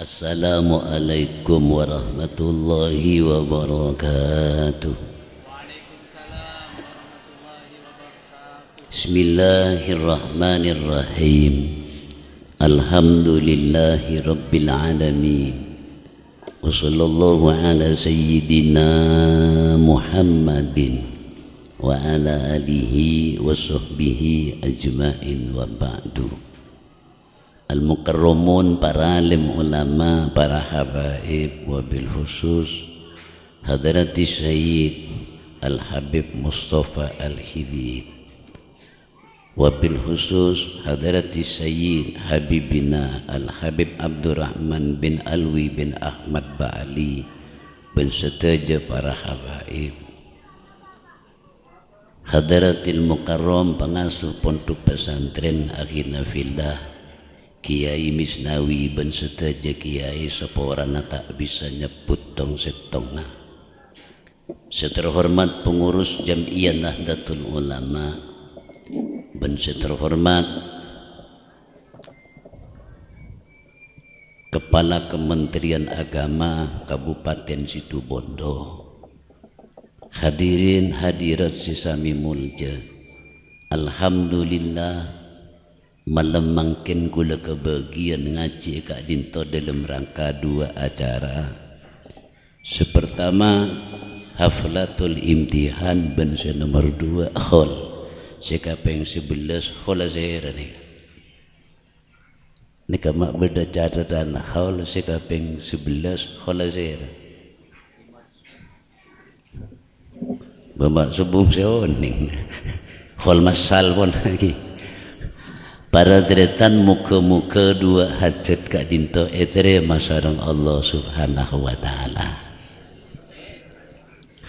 السلام عليكم ورحمة الله وبركاته وعليكم السلام ورحمة الله وبركاته بسم الله الرحمن الرحيم الحمد لله رب العالمين وصلى الله على سيدنا محمد وعلى آله وصحبه أجمعين وبعد Al-Muqarrumun para alim ulama para habaib wabil khusus Hadirat Sayyid Al-Habib Mustafa Al-Hidid Wabil khusus Hadirat Sayyid Habibina Al-Habib Abdurrahman bin Alwi bin Ahmad Ba'ali Bin Seteja para habaib Hadratil Muqarram pengasuh pondok pesantren Akhina Fillah Kiai Misnawi ben seteja Kiai seporana tak bisa nyebut tong setonga. Seterhormat pengurus Jam'iyah Nahdlatul Ulama ben seterhormat Kepala Kementerian Agama Kabupaten Situbondo Hadirin hadirat sesami mulja Alhamdulillah malam mangkin kula kebagian ngaji kak dinto dalam rangka dua acara sepertama haflatul imtihan ben saya nomor dua hall sekap yang sebelas hall saya ni ni mak berda catatan hall sekap yang sebelas hall saya bapak subuh saya ni khol masal pun lagi Para Paradretan muka-muka dua hajat kak dinto etere masyarang Allah subhanahu wa ta'ala.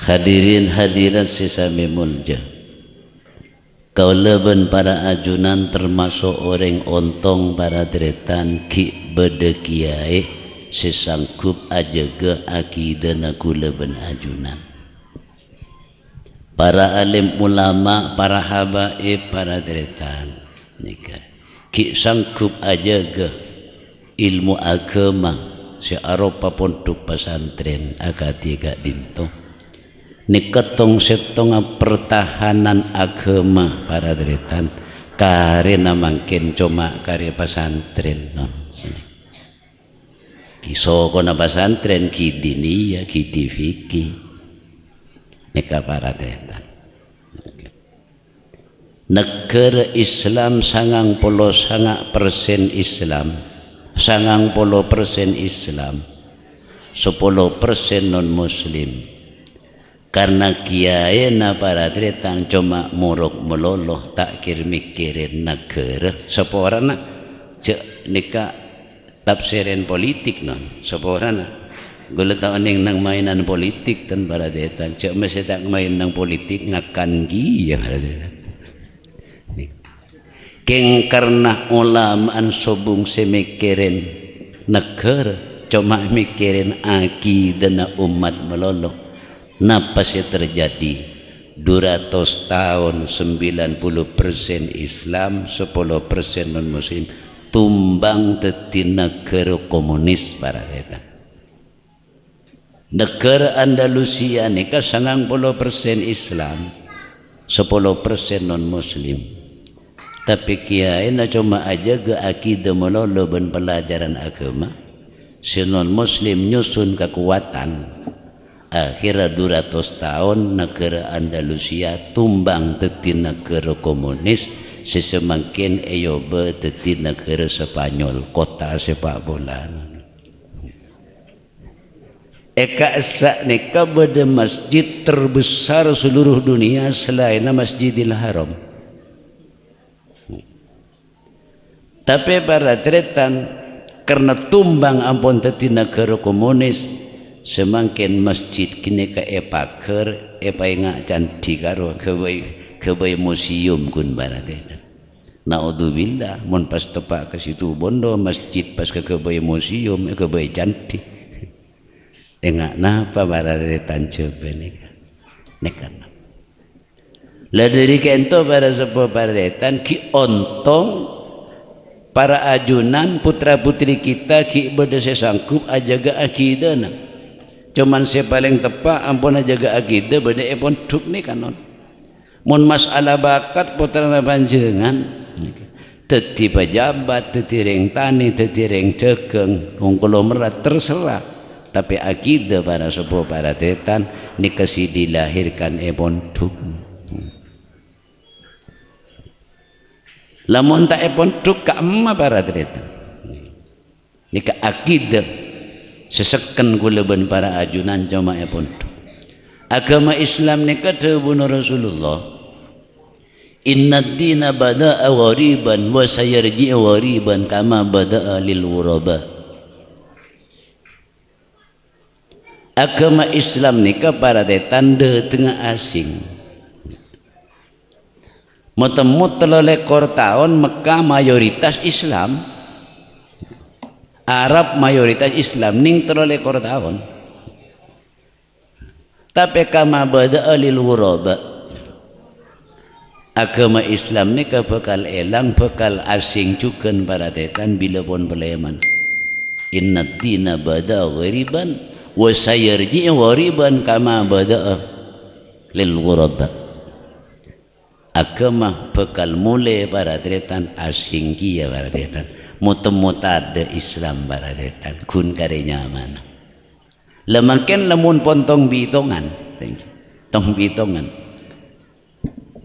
Hadirin hadiran sisa memulja. Kau leben para ajunan termasuk orang ontong para deretan ki bede kiai sesangkup aki akidana ku leben ajunan. Para alim ulama, para habaib, para deretan. Nikah ki sangkup aja ge ilmu agama si Eropa pun tu pesantren aga tiga dinto ni ketong setong pertahanan agama para deretan karena mungkin cuma kari pesantren non sini kiso kona pesantren ki dini ya ki tv ki para deretan negara Islam sangang puluh sangat persen Islam sangang polo persen Islam sepuluh persen non muslim karena kiai na para tretang cuma muruk meloloh tak kir mikirin negara nak cek nikah tafsirin politik non nak, gula tak ning nang mainan politik dan para tretang cek mesti tak main nang politik ngakan giyah para tretang Keng karena ulam an sobung semikirin negara cuma mikirin aki dan umat melolo. Napa sih terjadi? 200 tahun sembilan puluh persen Islam sepuluh persen non Muslim tumbang tetin negara komunis para kita. Negara Andalusia ni kan persen Islam sepuluh persen non Muslim. Tapi kiai nak cuma aja ke akidah melolo ben pelajaran agama. Sinon Muslim nyusun kekuatan. Akhirnya 200 tahun negara Andalusia tumbang teti negara komunis. Sesemakin ayoba teti negara Spanyol. Kota sepak bola. Eka sak ni kepada masjid terbesar seluruh dunia selain Masjidil Haram. tapi para tretan karena tumbang ampun tadi negara komunis semakin masjid kini ke ker epa yang agak cantik dikaru kebaik kebaik museum kun para tretan Naudzubillah mun pas tepak ke situ bondo masjid pas ke kebay museum ke eh, kebay cantik. Engak apa para tretan coba ni? Nika. Lah dari kento para sebab para tretan ki ontong para ajunan putra putri kita ki berdesa sangkup ajaga akidah nak. Cuman saya paling tepat ampun ajaga akidah benda epon tuh ni kanon. Mun masalah bakat putra na panjangan. Teti pejabat, teti ring tani, teti ring cekeng, hongkolomerat terserah. Tapi akidah para sebuah para tetan ni kasih dilahirkan ebon tuk. Lamun tak epon eh tuk ke emma para itu. Ini ke akidah. Sesekan kuleban para ajunan cuma epon eh tuk. Agama Islam ni kata Ibn Rasulullah. Inna dina bada'a wariban wa sayarji'a wariban kama bada'a alil wuraba. Agama Islam ni ke para tanda tengah asing metemu telolekor tahun Mekah mayoritas Islam Arab mayoritas Islam ning telolekor tahun tapi kama bade alil wuraba agama Islam ni ke elang bekal asing juga para tetan bila pun berleman inna dina bade wariban wasayarji wariban kama bade lil wuraba agama bekal mulai para tretan asing kia para tretan mutemut de Islam para tretan kun karenya mana lemakin lemun pontong bitongan tong bitongan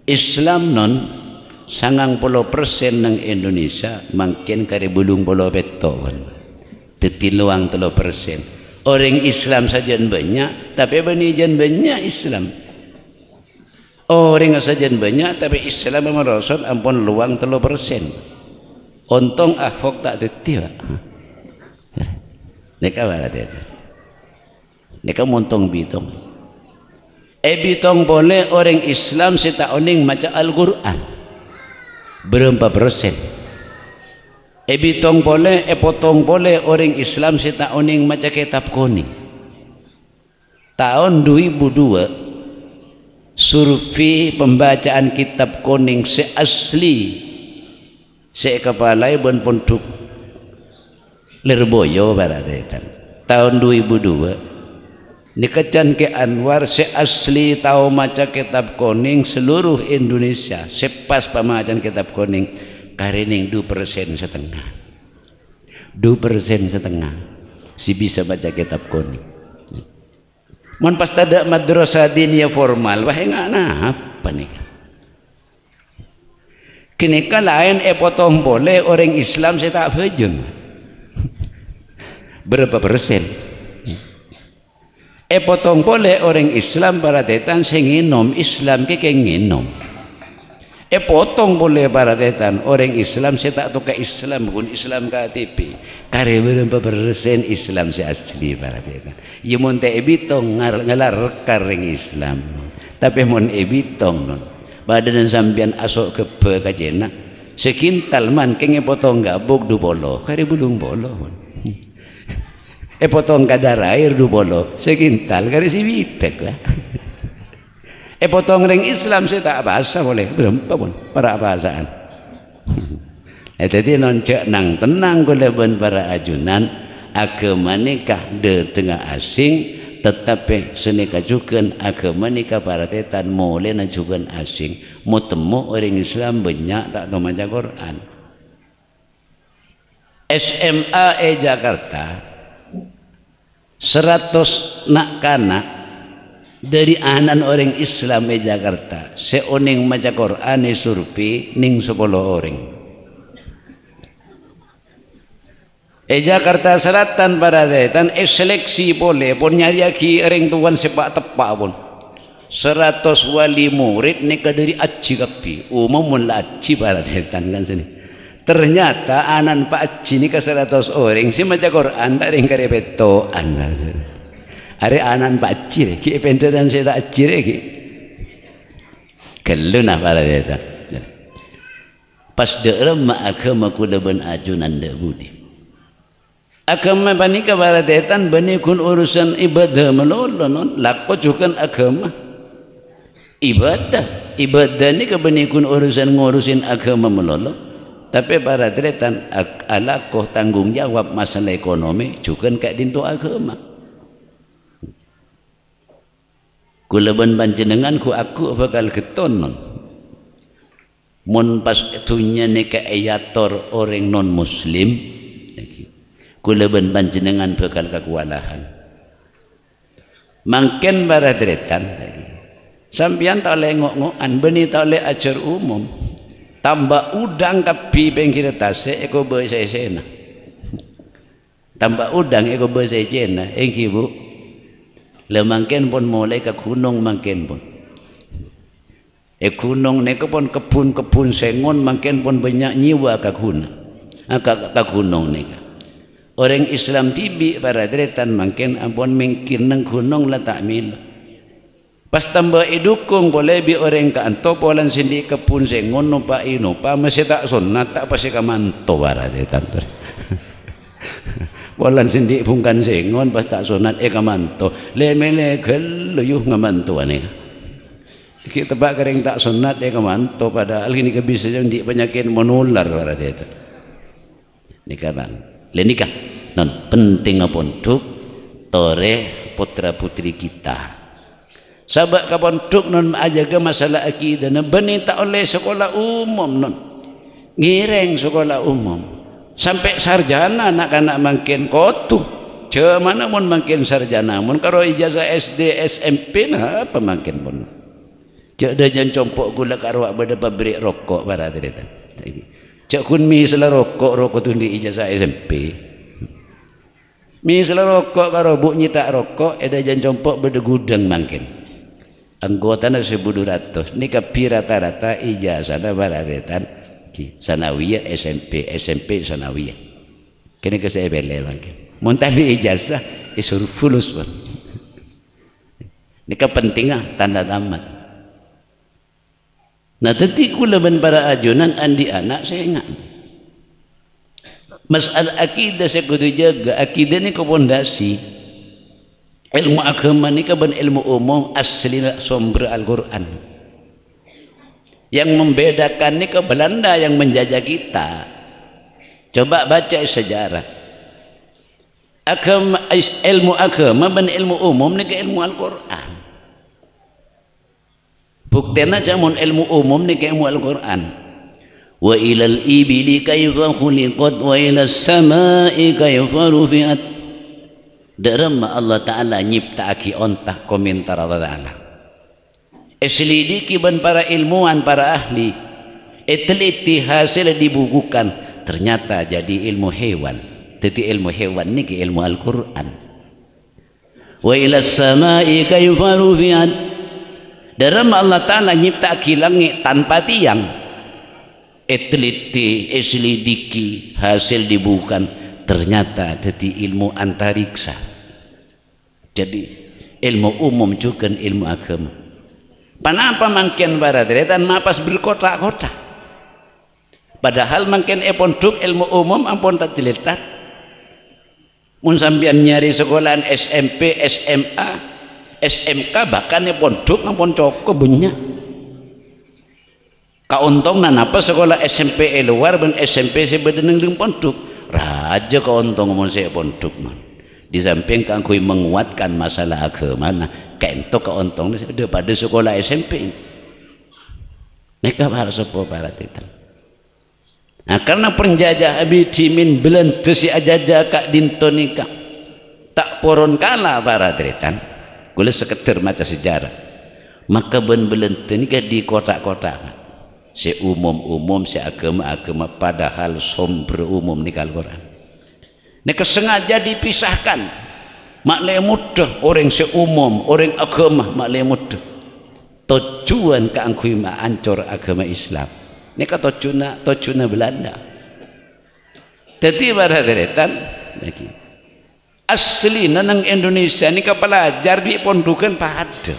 Islam non sangang puluh persen nang Indonesia makin kare bulung puluh betul Teti luang puluh persen orang Islam saja banyak tapi benih jen banyak Islam orang oh, sajian banyak tapi Islam memang rasul ampun luang telur persen untung ahok tak detil ini kau lah ini kau montong bitong Ebi eh, bitong boleh orang Islam sita oning macam Al Quran berempat persen. Ebi eh, bitong boleh, eh, potong boleh orang Islam sita oning macam kitab kuning. Tahun 2002 survei pembacaan kitab kuning seasli asli se kepala ibun e pontuk lerboyo barade kan tahun 2002 Nikacan ke Anwar seasli tahu maca kitab kuning seluruh Indonesia sepas pemajan kitab kuning karening 2% setengah 2% setengah si bisa baca kitab kuning Mun pas tada madrasah diniyah formal, wah enggak nah apa ni? Kini kan lain e potong boleh orang Islam saya tak fajun. Berapa persen? E potong boleh orang Islam para tetan sing nginum Islam ke kenginum. nginum. Eh potong boleh para tetan orang Islam saya tak tukar Islam bukan Islam KTP. Kare belum persen Islam saya asli para tetan. Ia ya, mun tak ebitong ngelar kareng Islam. Tapi mun ebitong non. Badan dan sambian asok ke pe kajena. Sekintal man kenge potong gabuk du bolo. Kare belum bolo pun. Eh potong kadar air du bolo. Sekintal kare si bitek lah. E potong ring Islam saya tak bahasa boleh belum pun para bahasaan. Eh tadi non nang tenang kula ben para ajunan agama nikah de tengah asing tetapi seni kajukan agama nikah para tetan mulai najukan asing mau temu orang Islam banyak tak tahu macam Quran SMA E Jakarta seratus nak kanak dari anan orang Islam di Jakarta seoning maca Quran di surpi ning 10 orang di eh, Jakarta Selatan pada detan eh seleksi boleh pun nyari lagi orang tuan sepak tepak pun seratus wali murid ni dari Aji Kapi umum pun lah Aji pada detan kan sini ternyata anan Pak Aji ni ke seratus orang si maca Quran tak ada yang anan Are anan bacir, ki pente dan saya tak cir lagi. Eh, Kelu nak lah pada dia ya. Pas dera mak aku mak ben ajunan de budi. Agama bani kepada detan bani kun urusan ibadah melolo non lakpo cukan agama ibadah ibadah ni ke bani kun urusan ngurusin agama melolo tapi para detan ala kau tanggung jawab masalah ekonomi cukan kak dintu agama Kulabun panjenengan ku aku bakal keton non. Mun pas tunya ni ke ayator orang non muslim. Kula Kulabun panjenengan bakal kekualahan. Mungkin para deretan. Sampian tak boleh ngok-ngokan. Beni tak boleh ajar umum. Tambah udang ke pi pengkira tase. Eko saya sena. Tambah udang. Eko saya sena. Engkibu. Engkibu. Lah mangken pun mulai ke gunung mangken pun. Eh gunung ni pun kebun-kebun sengon mangken pun banyak nyiwa ke gunung. Ah, ke, ke gunung ni. Orang Islam tibi para deretan mangken ampun ah, mingkir nang gunung lah tak mil. Pas tambah edukung eh, boleh bi orang ka anto polan sindi kepun se ngono pa ino eh, pa mesti tak sunnah tak pasti ka manto para deretan. Kalau sendiri bungkan sengon pas tak sunat eka eh, manto. Lemele gel luyuh ngamanto ane. Kita tebak kering tak sunat eka eh, manto pada al ini kebisa jadi penyakit menular lah rata itu. Nikah bang. Le nikah. Non penting apa untuk tore putra putri kita. Sabak kapan tuk non ajaga masalah akidah. Benita oleh sekolah umum non. Ngireng sekolah umum sampai sarjana anak-anak makin kotuh cemana pun makin sarjana pun. kalau ijazah SD SMP nah apa makin pun cek dah jangan compok gula karuak pada pabrik rokok barat dia cek kun mi selar rokok rokok tu di ijazah SMP mi selar rokok kalau buknya tak rokok ada eh jangan compok pada gudang makin anggota nak sebudu ratus ni kapi rata-rata ijazah dah barat dia lagi sanawiyah SMP SMP sanawiyah Kena ke saya bele lagi montani ijazah isur eh, fulus pun kan nika penting ah tanda tamat nah tadi kula ben para ajunan andi anak saya ingat masalah akidah saya kudu jaga akidah ni ke pondasi ilmu agama ni ke ben ilmu umum asli sombra al-Quran al quran yang membedakan ini ke Belanda yang menjajah kita. Coba baca sejarah. Akam ilmu akam, mana ilmu umum ni ke ilmu Al-Quran. Buktena jamun ilmu umum ni ke ilmu Al-Quran. Wa ilal ibli kaifa khuliqat wa ilas samai kaifa rufiat. Dalam Allah Ta'ala nyipta aki ontah komentar Allah Ta'ala. Selidiki ben para ilmuwan, para ahli. Teliti hasil dibukukan. Ternyata jadi ilmu hewan. Jadi ilmu hewan ini ke ilmu Al-Quran. Wa ila samai kayfaru fiat. Dalam Allah Ta'ala nyipta kilangi tanpa tiang. Etliti eslidiki hasil dibukukan. Ternyata jadi ilmu antariksa. Jadi ilmu umum juga ilmu agama. Panapa mangken baradretan mapas berkota-kota. Padahal mangken epon eh tuk ilmu umum ampon tak jeletat. Mun sambian nyari sekolahan SMP, SMA, SMK bahkan epon eh tuk ampon cokok bunyinya. Ka nan apa sekolah SMP eh luar ben SMP sebedeneng ding pontuk. Raja ka untung mun se pontuk man di samping kan kui menguatkan masalah agama nah ni sudah pada sekolah SMP mereka para sepuh para kita nah karena penjajah Abi Timin belum si ajajah kak dintonika tak poron kalah para kita kulis sekedar maca sejarah maka ben belum tersi di kota-kota seumum umum seagama agama-agama padahal sombre umum ni kalau orang Nek sengaja dipisahkan. Mak leh muda orang seumum, orang agama mak leh muda. Tujuan ke angkuima ancur agama Islam. Nek kata tujuna tujuna Belanda. Jadi pada deretan lagi. Asli nanang Indonesia ni kepala jarbi pondukan tak ada.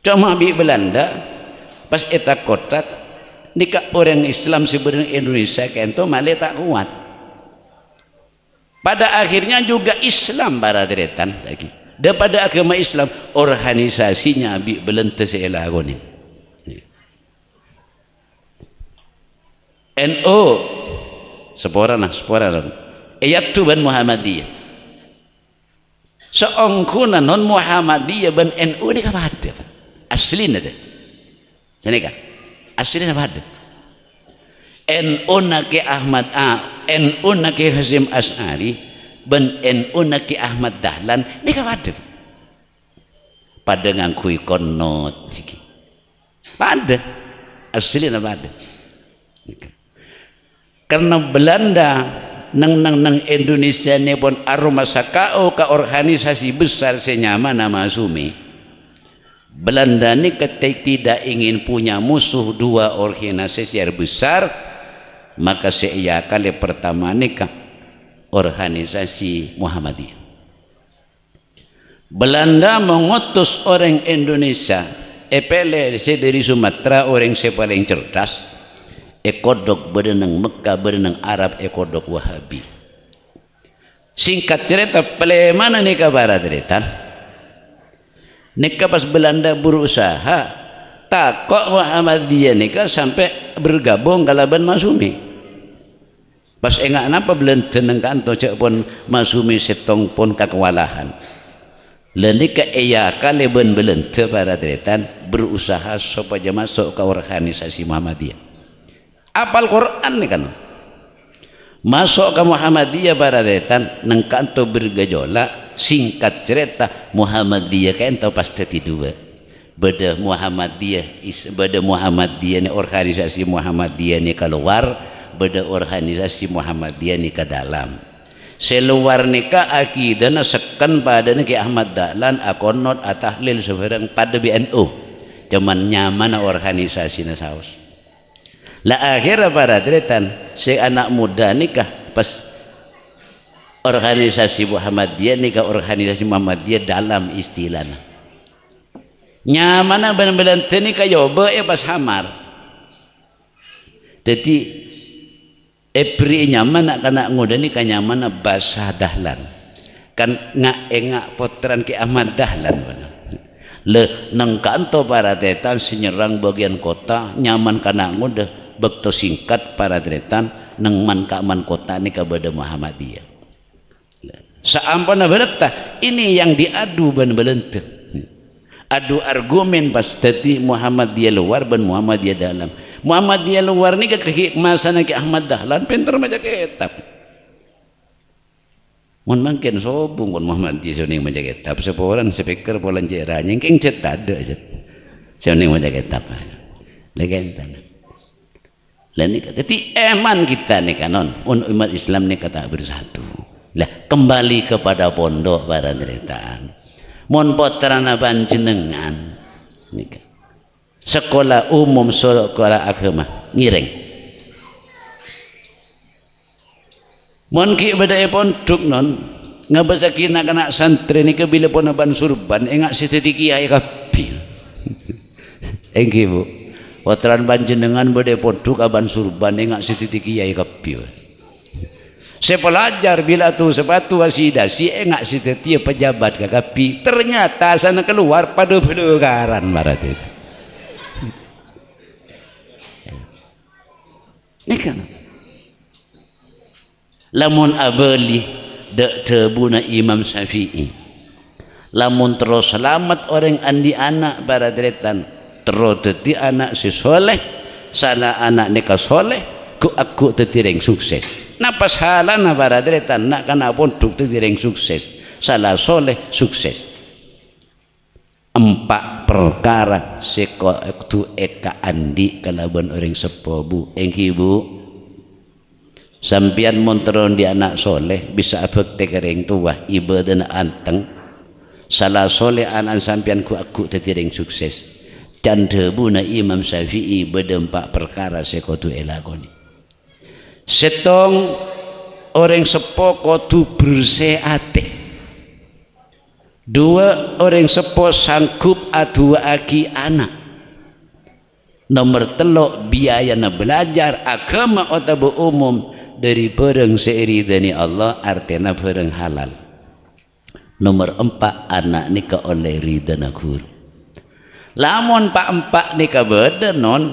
Cuma bi Belanda pas etak kotak nikah orang Islam sebenarnya Indonesia kento malah tak kuat pada akhirnya juga Islam para deretan lagi daripada agama Islam organisasinya bi belente seela agoni NO seporan lah seporan. lah ayatu ban Muhammadiyah seongkuna non Muhammadiyah ban NU ni kapa hadir asli ni deh sini kan asli ni kapa hadir NU nak ke Ahmad A ah, NU naki Hasim Asari ben NU naki Ahmad Dahlan ni kau ada pada ngan kui konot sih ada asli nak ada karena Belanda nang nang nang Indonesia ni pun masa sakau ke organisasi besar senyama nama Sumi Belanda ni ketika tidak ingin punya musuh dua organisasi yang besar maka seia kali pertama nikah organisasi Muhammadiyah. Belanda mengutus orang Indonesia, epele dari Sumatera orang sepaling cerdas, ekodok berenang Mekah berenang Arab ekodok Wahabi. Singkat cerita, pele mana nikah barat cerita? Nikah pas Belanda berusaha tak kok Muhammadiyah nikah sampai bergabung kalaban Masumi. Pas ingat napa belen teneng kanto cek pun masumi setong pon kekewalahan. Lani ke iya kali ben belen te para deretan berusaha supaya masuk ke organisasi Muhammadiyah. Apal Quran ni kan? Masuk ke Muhammadiyah para deretan neng to bergejola singkat cerita Muhammadiyah kan to pasti tidur. Beda Muhammadiyah, beda Muhammadiyah ni organisasi Muhammadiyah ni kalau war beda organisasi Muhammadiyah ni ke dalam seluar nikah akidah na sekan pada ni ke Ahmad Dahlan akonot atahlil seberang pada BNU cuman nyaman organisasi na saus la akhirnya para tretan si anak muda nikah pas organisasi Muhammadiyah ke organisasi Muhammadiyah dalam istilahnya nyaman benar-benar tenik kayo be ya pas hamar jadi Epri nyaman nak kena ngoda ni kan nyaman nak dahlan. Kan ngak engak potran ki Ahmad dahlan. mana Le nang kanto para detan senyerang bagian kota nyaman kena ngoda bekto singkat para detan nang man ka man kota ni ka Muhammad dia Saampana berita ini yang diadu ban belenteng. Adu argumen pas tadi dia luar ban dia dalam. Muhammad dia luar ni ke hikmah sana ke Ahmad Dahlan pinter macam kitab. Mun mungkin sobung kon Muhammad di sini macam kitab seporan speaker polan jeranya king cet ada aja. Sini macam kitab. Legenda. Lain kata ti eman kita ni kanon un umat Islam ni kata bersatu. Lah kembali kepada pondok para cerita. Mun poterana panjenengan. Nikah sekolah umum sekolah agama ngiring Mungkin pada pun duk non ngabasa nak kena santri ni ke bila pon aban surban engak si titik iya kapi engki bu wateran banjen dengan pada duk aban surban engak si titik iya kapi saya pelajar bila tu sepatu asida si engak si titik pejabat kapi ternyata sana keluar pada pelukaran barat itu Ikan. Lamun abali dek tebuna Imam Syafi'i. Lamun terus selamat orang andi anak para deretan. Terus teti anak si soleh. salah anak neka soleh. Ku aku teti ring sukses. Napa salah na para deretan. Nak pun tuk teti ring sukses. Salah soleh sukses empat perkara sekotu eka andi kalaban orang sepobu engki bu sampian montron di anak soleh bisa afek tekering tua ibadah anteng salah soleh anak sampian ku aku tetiring sukses dan debu na imam syafi'i beda empat perkara sekotu elagoni setong orang sepo kotu bersehatih dua orang sepos sanggup adua agi anak nomor telok biaya na belajar agama atau umum dari bareng seiri dani Allah artena bareng halal nomor empat anak ni ke oleh ridana guru lamun pak empat ni ke beda non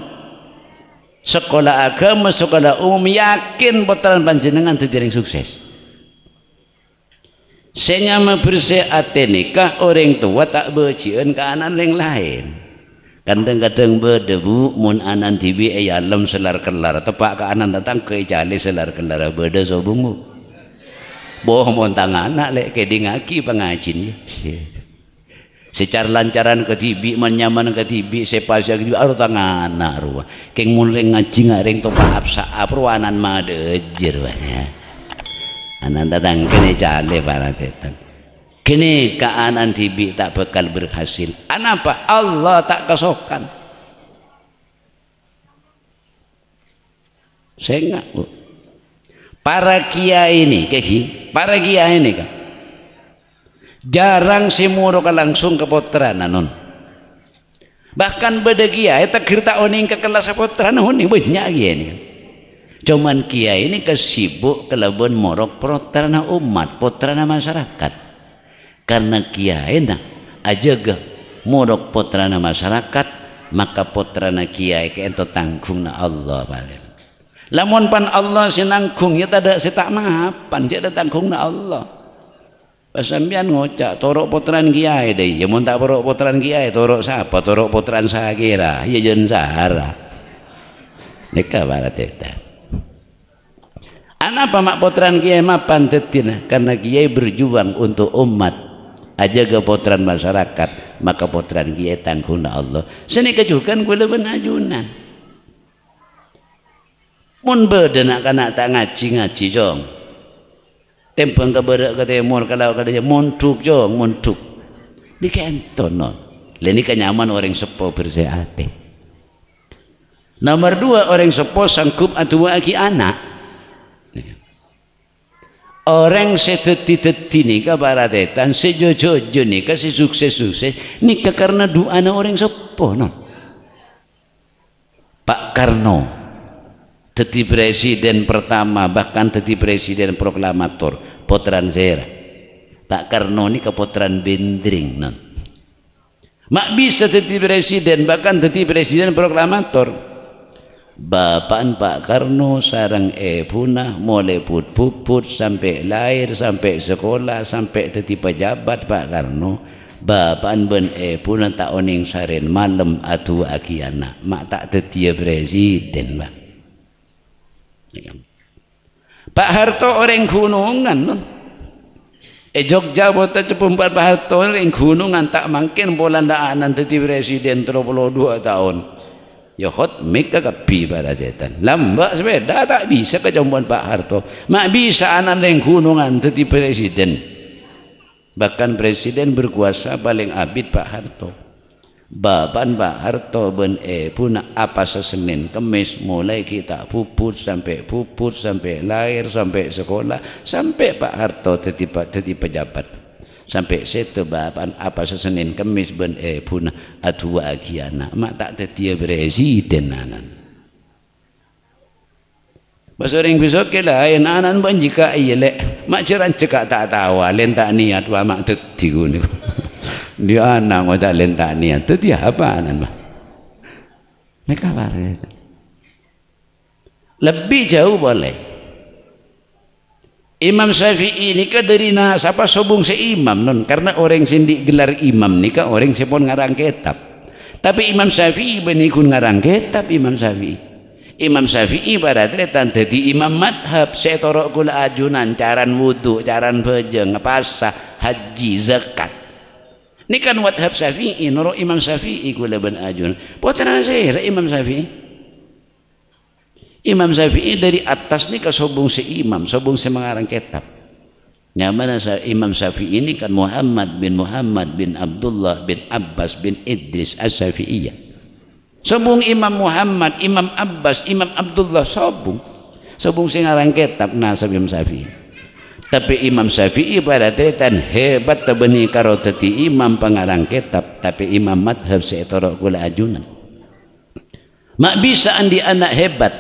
sekolah agama sekolah umum yakin putaran panjenengan tidak sukses Senyama bersih ati nikah orang tua tak bercian ke anak yang lain. Kadang-kadang berdebu mun anan tibi ayalam eh, selar kelar. Tepak ke anak datang ke jali selar kelar. Berde sobungu. Boh mun tangan anak lek ke dingaki pengajin. Secara lancaran ke tibi, menyaman ke tibi, sepasya ke tibi, aru tangan anak ruwa. Keng mun ring ngaji ngaring topak apsa apruanan madejir. Wajah. Ya. Anak datang kini cari para datang. Kini keanan tibi tak bekal berhasil. Kenapa? Allah tak kesokan. Saya enggak. Para kia ini, kiai, para kia ini kan. Jarang si muruk langsung ke putra non. Bahkan beda kiai tak kira tak oning ke kelas putra banyak kiai ini. Kan. Cuman kiai ini kesibuk kelebon morok potrana umat, potrana masyarakat. Karena kiai nak aja ke morok potrana masyarakat, maka potrana kiai ke ento tanggung na Allah balik. Lamun pan Allah si nanggung, ya tak ada si tak maafan, si ada tanggung na Allah. Pasambian ngocak, torok potran kiai deh, ya mun torok potran kiai, torok siapa, torok potran sahagira, ya jen sahara. Nekah barat itu anak apa mak potran kiai mapan tetina karena kiai berjuang untuk umat aja ke potran masyarakat maka potran kiai tangguna Allah seni kejukan kula benajunan mun beda kan nak kena tak ngaji ngaji jong Tempang ke berak ke temur kalau kada je montuk jong montuk di kenton leni lah, kenyaman kan orang sepo bersehati Nomor dua orang sepo sanggup atau aki anak orang seteti-teti ni ke baratetan sejojo-jo ni ke si sukses-sukses ni ke karena doa na orang sepoh no? Pak Karno teti presiden pertama bahkan teti presiden proklamator potran zera Pak Karno ni ke potran bendring no? mak bisa teti presiden bahkan teti presiden proklamator Bapaan Pak Karno sarang Ebuna mulai put puput sampai lahir sampai sekolah sampai tadi pejabat Pak Karno Bapaan ben Ebuna tak oning sarin malam atau aki anak mak tak tadi ya presiden mak ya kan? Pak Harto orang gunungan no? Eh Jogja bota cepum Pak Harto orang gunungan tak mungkin bola ndak anak tadi presiden terlalu dua tahun Ya khot mik ka pi pada Lamba lah sepeda tak bisa ke Pak Harto. Mak bisa anak yang gunungan tadi presiden. Bahkan presiden berkuasa paling abid Pak Harto. Baban Pak Harto ben e puna apa sesenin kemis mulai kita puput sampai puput sampai lahir sampai sekolah sampai Pak Harto tadi pejabat sampai situ bapak apa sesenin kemis ben eh puna adua agiana mak tak ada berazi presiden nanan Masa besok bisa ke lain, eh, anak pun jika iya lek. Mak ceran cekak tak tahu, ah, lain tak niat wa mak tadi guna. Dia anak macam lain tak niat, tadi apa anak mak? Mereka Lebih jauh boleh. Imam Syafi'i ini ke dari siapa sobung imam non karena orang sendi gelar imam ni ke orang sepon ngarang kitab tapi Imam Syafi'i benikun ngarang kitab Imam Syafi'i Imam Syafi'i pada tretan jadi imam madhab torok gula ajunan caraan wudhu caran bejeng pasah haji zakat ini kan wadhab Syafi'i nurut Imam Syafi'i kula ben ajun buat tenang saya Imam Syafi'i Imam Syafi'i dari atas ni ke sobung si imam, sobung si mengarang kitab. Yang mana Imam Syafi'i ini kan Muhammad bin Muhammad bin Abdullah bin Abbas bin Idris as-Syafi'iyah. Sobung Imam Muhammad, Imam Abbas, Imam Abdullah sobung. Sobung si mengarang kitab nasab Imam Syafi'i. Tapi Imam Syafi'i pada tetan hebat tebeni karo imam pengarang kitab. Tapi Imam Madhab seetorok kula ajunan. Mak bisa andi anak hebat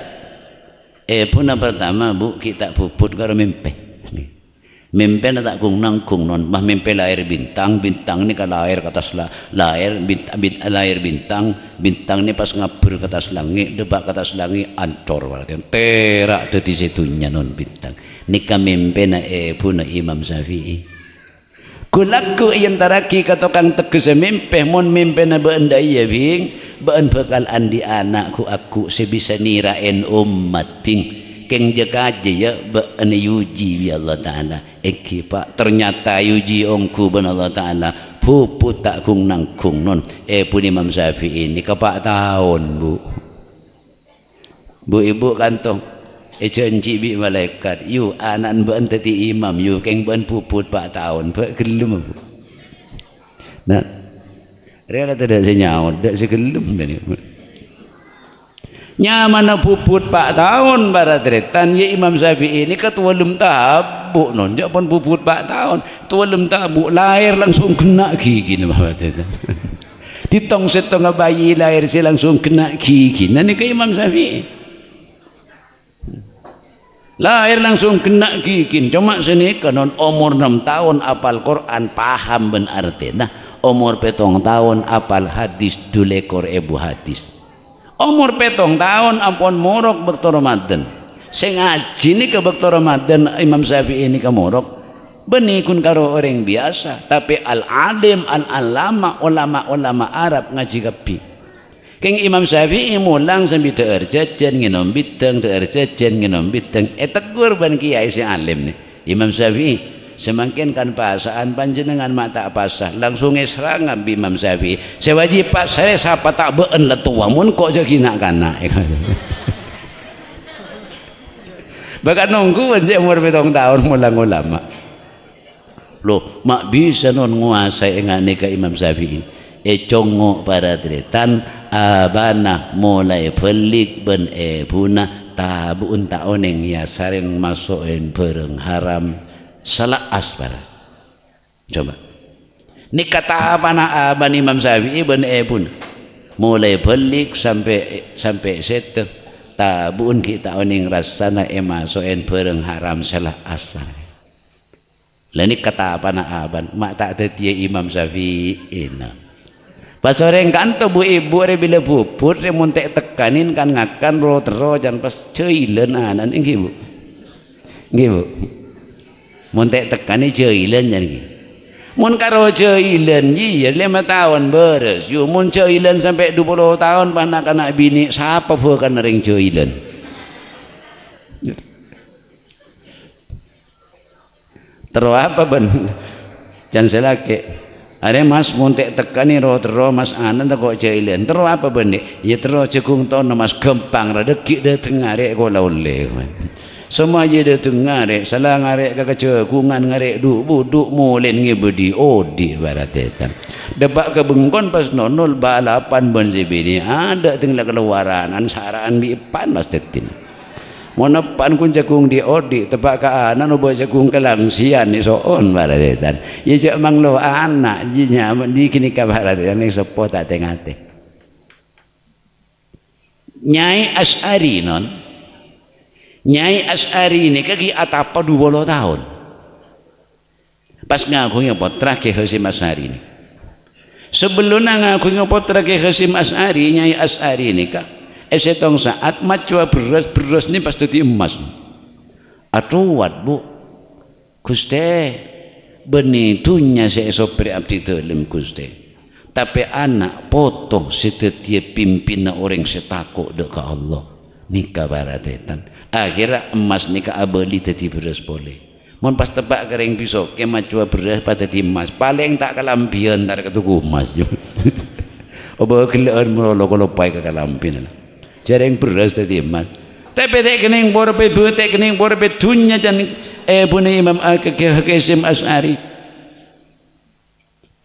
Eh pun pertama bu kita puput karo mimpi. Mimpi nak tak kung nang kung non. Mah mimpi lahir bintang bintang ni kalau lahir kata sela lahir bintang bint, lahir bintang bintang ni pas ngapur kata selangi debak kata selangi ancor walau berarti terak tu di situ non bintang. Nika mimpi na eh pun imam syafi'i. Kulaku iyan taraki katokang tegese mimpi mon mimpi na beendai ya bing. Bukan bakal andi anakku aku sebisa nirain umat ping. Keng je kaji ya baan yuji ya Allah Ta'ala. Eki pak ternyata yuji ongku ban Allah Ta'ala. Pupu tak kung nang kung non. Eh pun Imam Syafi'i ini kepak tahun bu. Bu ibu kantong. Eh janji bi malaikat. Yu anak baan tadi imam. Yu keng baan puput pak tahun. Pak kelima bu. Nah. Rela tidak saya nyawa, tidak saya gelap. Nyamana puput pak tahun para teretan ya Imam Syafi'i ini ke tua lem tabu non pun puput pak tahun tua lem tabu lahir langsung kena gigi nama bapa di tong bayi lahir si langsung kena gigi nani ke Imam Syafi'i lahir langsung kena gigi cuma sini kanon umur enam tahun apal Quran paham benar nah umur petong tahun apal hadis dulekor ibu hadis umur petong tahun ampun morok bakto ramadhan sing aji ni ke bakto ramadhan imam syafi'i ini ke morok benikun karo orang biasa tapi al-alim al-alama ulama-ulama Arab ngaji kebi Keng Imam Syafi'i mulang sambil ter jajan nginom bidang ter jajan nginom bidang eh tegur kiai si alim ni Imam Syafi'i semakinkan pasaan panjenengan mata pasah langsung serang ambil Imam Syafi sewaji pak saya siapa tak beun letua lah mun kok je kina ya kana bahkan nunggu je umur betong tahun mulang ulama Lo mak bisa non nguasai dengan nikah Imam Syafi e eh, congok para tretan abana mulai pelik ben e eh puna tabu untak ya sareng masuk en bereng haram salah asbar. Coba. Ini kata apa nak aban Imam Syafi'i ben ebun. Eh Mulai balik sampai sampai set tabun kita oning rasana ema eh soen bereng haram salah asbar. Lain kata apa nak aban mak tak ada dia Imam Syafi'i nak. Pas orang kan tu bu ibu re bila bu put re muntek tekanin kan ngakan ro tero jangan pas cuy lenanan ingi bu. Ingi bu mun tek tekan ni jailan jan ni mun karo jailan ji ya, lima tahun beres Yo ya, mun jailan sampai dua puluh tahun panak anak bini siapa pun akan ring jailan ya. terus apa ben jangan saya laki ada mas mun tek tekan ni roh terus mas anan tak kok jailan terus apa ben ya terus cekung tahun mas gempang rada kik dah tengah rek kau lah oleh semua je dia tu ngarik, salah ngarek ke kecil, kungan ngarek duk bu, duk mulin ngi budi, oh barat itu. Dapat ke bengkon pas nonol balapan bon zibini, ada tinggal lah keluaran, ansaraan bipan mas tetin. Mana pan kun jagung di odi, tebak ke anak nubuat jagung ke langsian ni soon pada tetan. Ia cak mang lo anak jinya di kini kabar ada yang sepot tak tengah Nyai Asari non, Nyai asari ini kaki atap padu dua tahun. Pas ngaku yang potra ke Hasim Asyari ini. Sebelum ngaku yang potra ke Hasim Asyari, Nyai asari ini kak. Esetong eh, saat macua beras beras ni pas tadi emas. Atuat bu, kuste benitunya saya sopir abdi dalam kuste. Tapi anak potong setiap pimpinan orang setakuk dekat Allah. Nikah baratetan akhirnya emas ni ke abadi tadi beras boleh mon pas tebak kering pisau kemah cua beras pada di emas paling tak kelampian tak ke tuku emas obah kelihatan merolok kalau pai ke kelampian jaring beras tadi emas tapi tak kena yang borobe buah tak kena yang borobe dunia dan eh bunyi imam al-kakeh kesim as'ari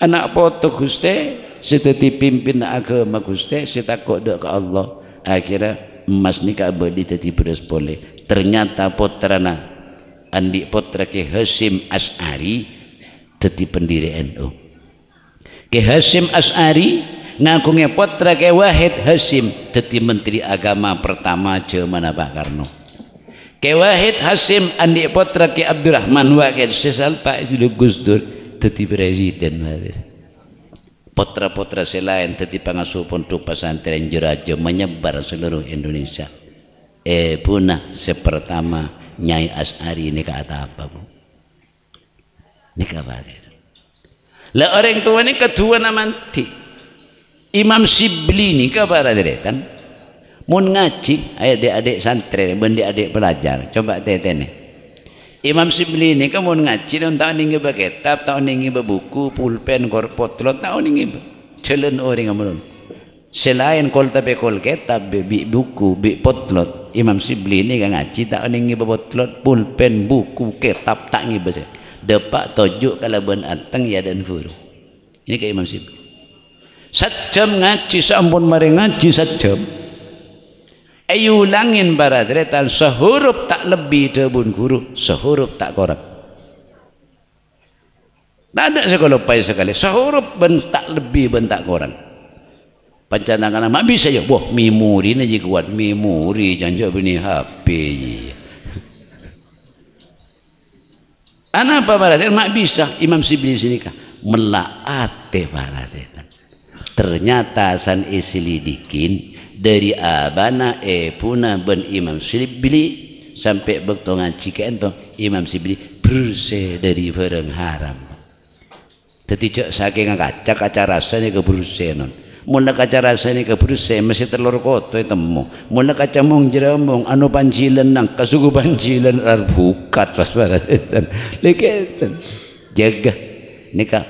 anak potok kusteh setiap pimpin agama kusteh setakut dek Allah akhirnya emas ni kak berdi tadi pedas boleh ternyata potrana andi potra ke Hasim Asari tadi pendiri NU ke Hasim Asari ngakungnya potra ke Wahid Hasim tadi menteri agama pertama Jerman Pak Karno ke Wahid Hasim andi potra ke Abdurrahman Wahid sesal Pak Gus Dur tadi presiden Madrid Potra-potra selain yang tiba ngasupun tu pesantren Jurajo menyebar seluruh Indonesia. Eh punah sepertama Nyai Asari ini kata apa bu? Ini kata apa? Lah orang tua ini kedua nama ti. Imam Sibli ini kata apa? Kan? Mun ngaji ayat adik-adik santri, benda adik pelajar. Coba tanya-tanya. Imam Sibli kan ini kan mau ngaji dan tahu ini pakai tab, tahu ini buku, pulpen, korpot, lo tahu ini jalan orang yang menurut. Selain kol tapi kol ketab, bi buku, bi potlot, Imam Sibli ini kan ngaji, tak ada ini potlot, pulpen, buku, ketab, tak ngingi bahasa. Dapat tojuk kalau bukan anteng, ya dan furu. Ini ke Imam Sibli. jam ngaji, sambun mari ngaji, satu jam. Ayu langin baradretan sehurup tak lebih debun guru, sehurup tak korang. Tak ada sekolah pai sekali, sehurup bentak lebih bentak tak korang. Pancanangan mak bisa je. Wah, memori naji kuat. Memori janjak bini HP je. Anak apa baradretan? Mak bisa. Imam Sibli sini kah? Melaate baradretan. Ternyata san isi lidikin dari abana epuna ben imam sibli sampai bertongan cikai ento imam sibli berse dari barang haram Tetapi cak saking kaca kaca rasa ni ke berse non muna kaca rasa ni ke berse mesti telur koto itu mu muna kaca mung jeramung anu panjilan nang kasugu panjilan arbukat pas barat itu jaga nikah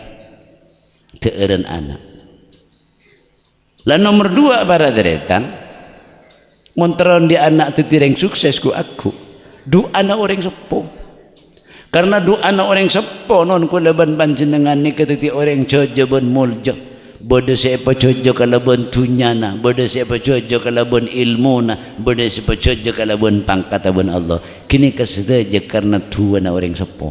teeran anak lah nomor dua para deretan, montron dia anak titiring sukses ku aku. Doa anak orang sepo. Karena doa anak orang sepo non ku leban panjenengan ni ketiti orang jojo bon muljo. Bodoh siapa jojo kalau bon na, Bodoh siapa jojo kalau bon ilmu na. Bodoh siapa jojo kalau bon pangkat bon Allah. Kini kesedaja karena doa na orang sepo.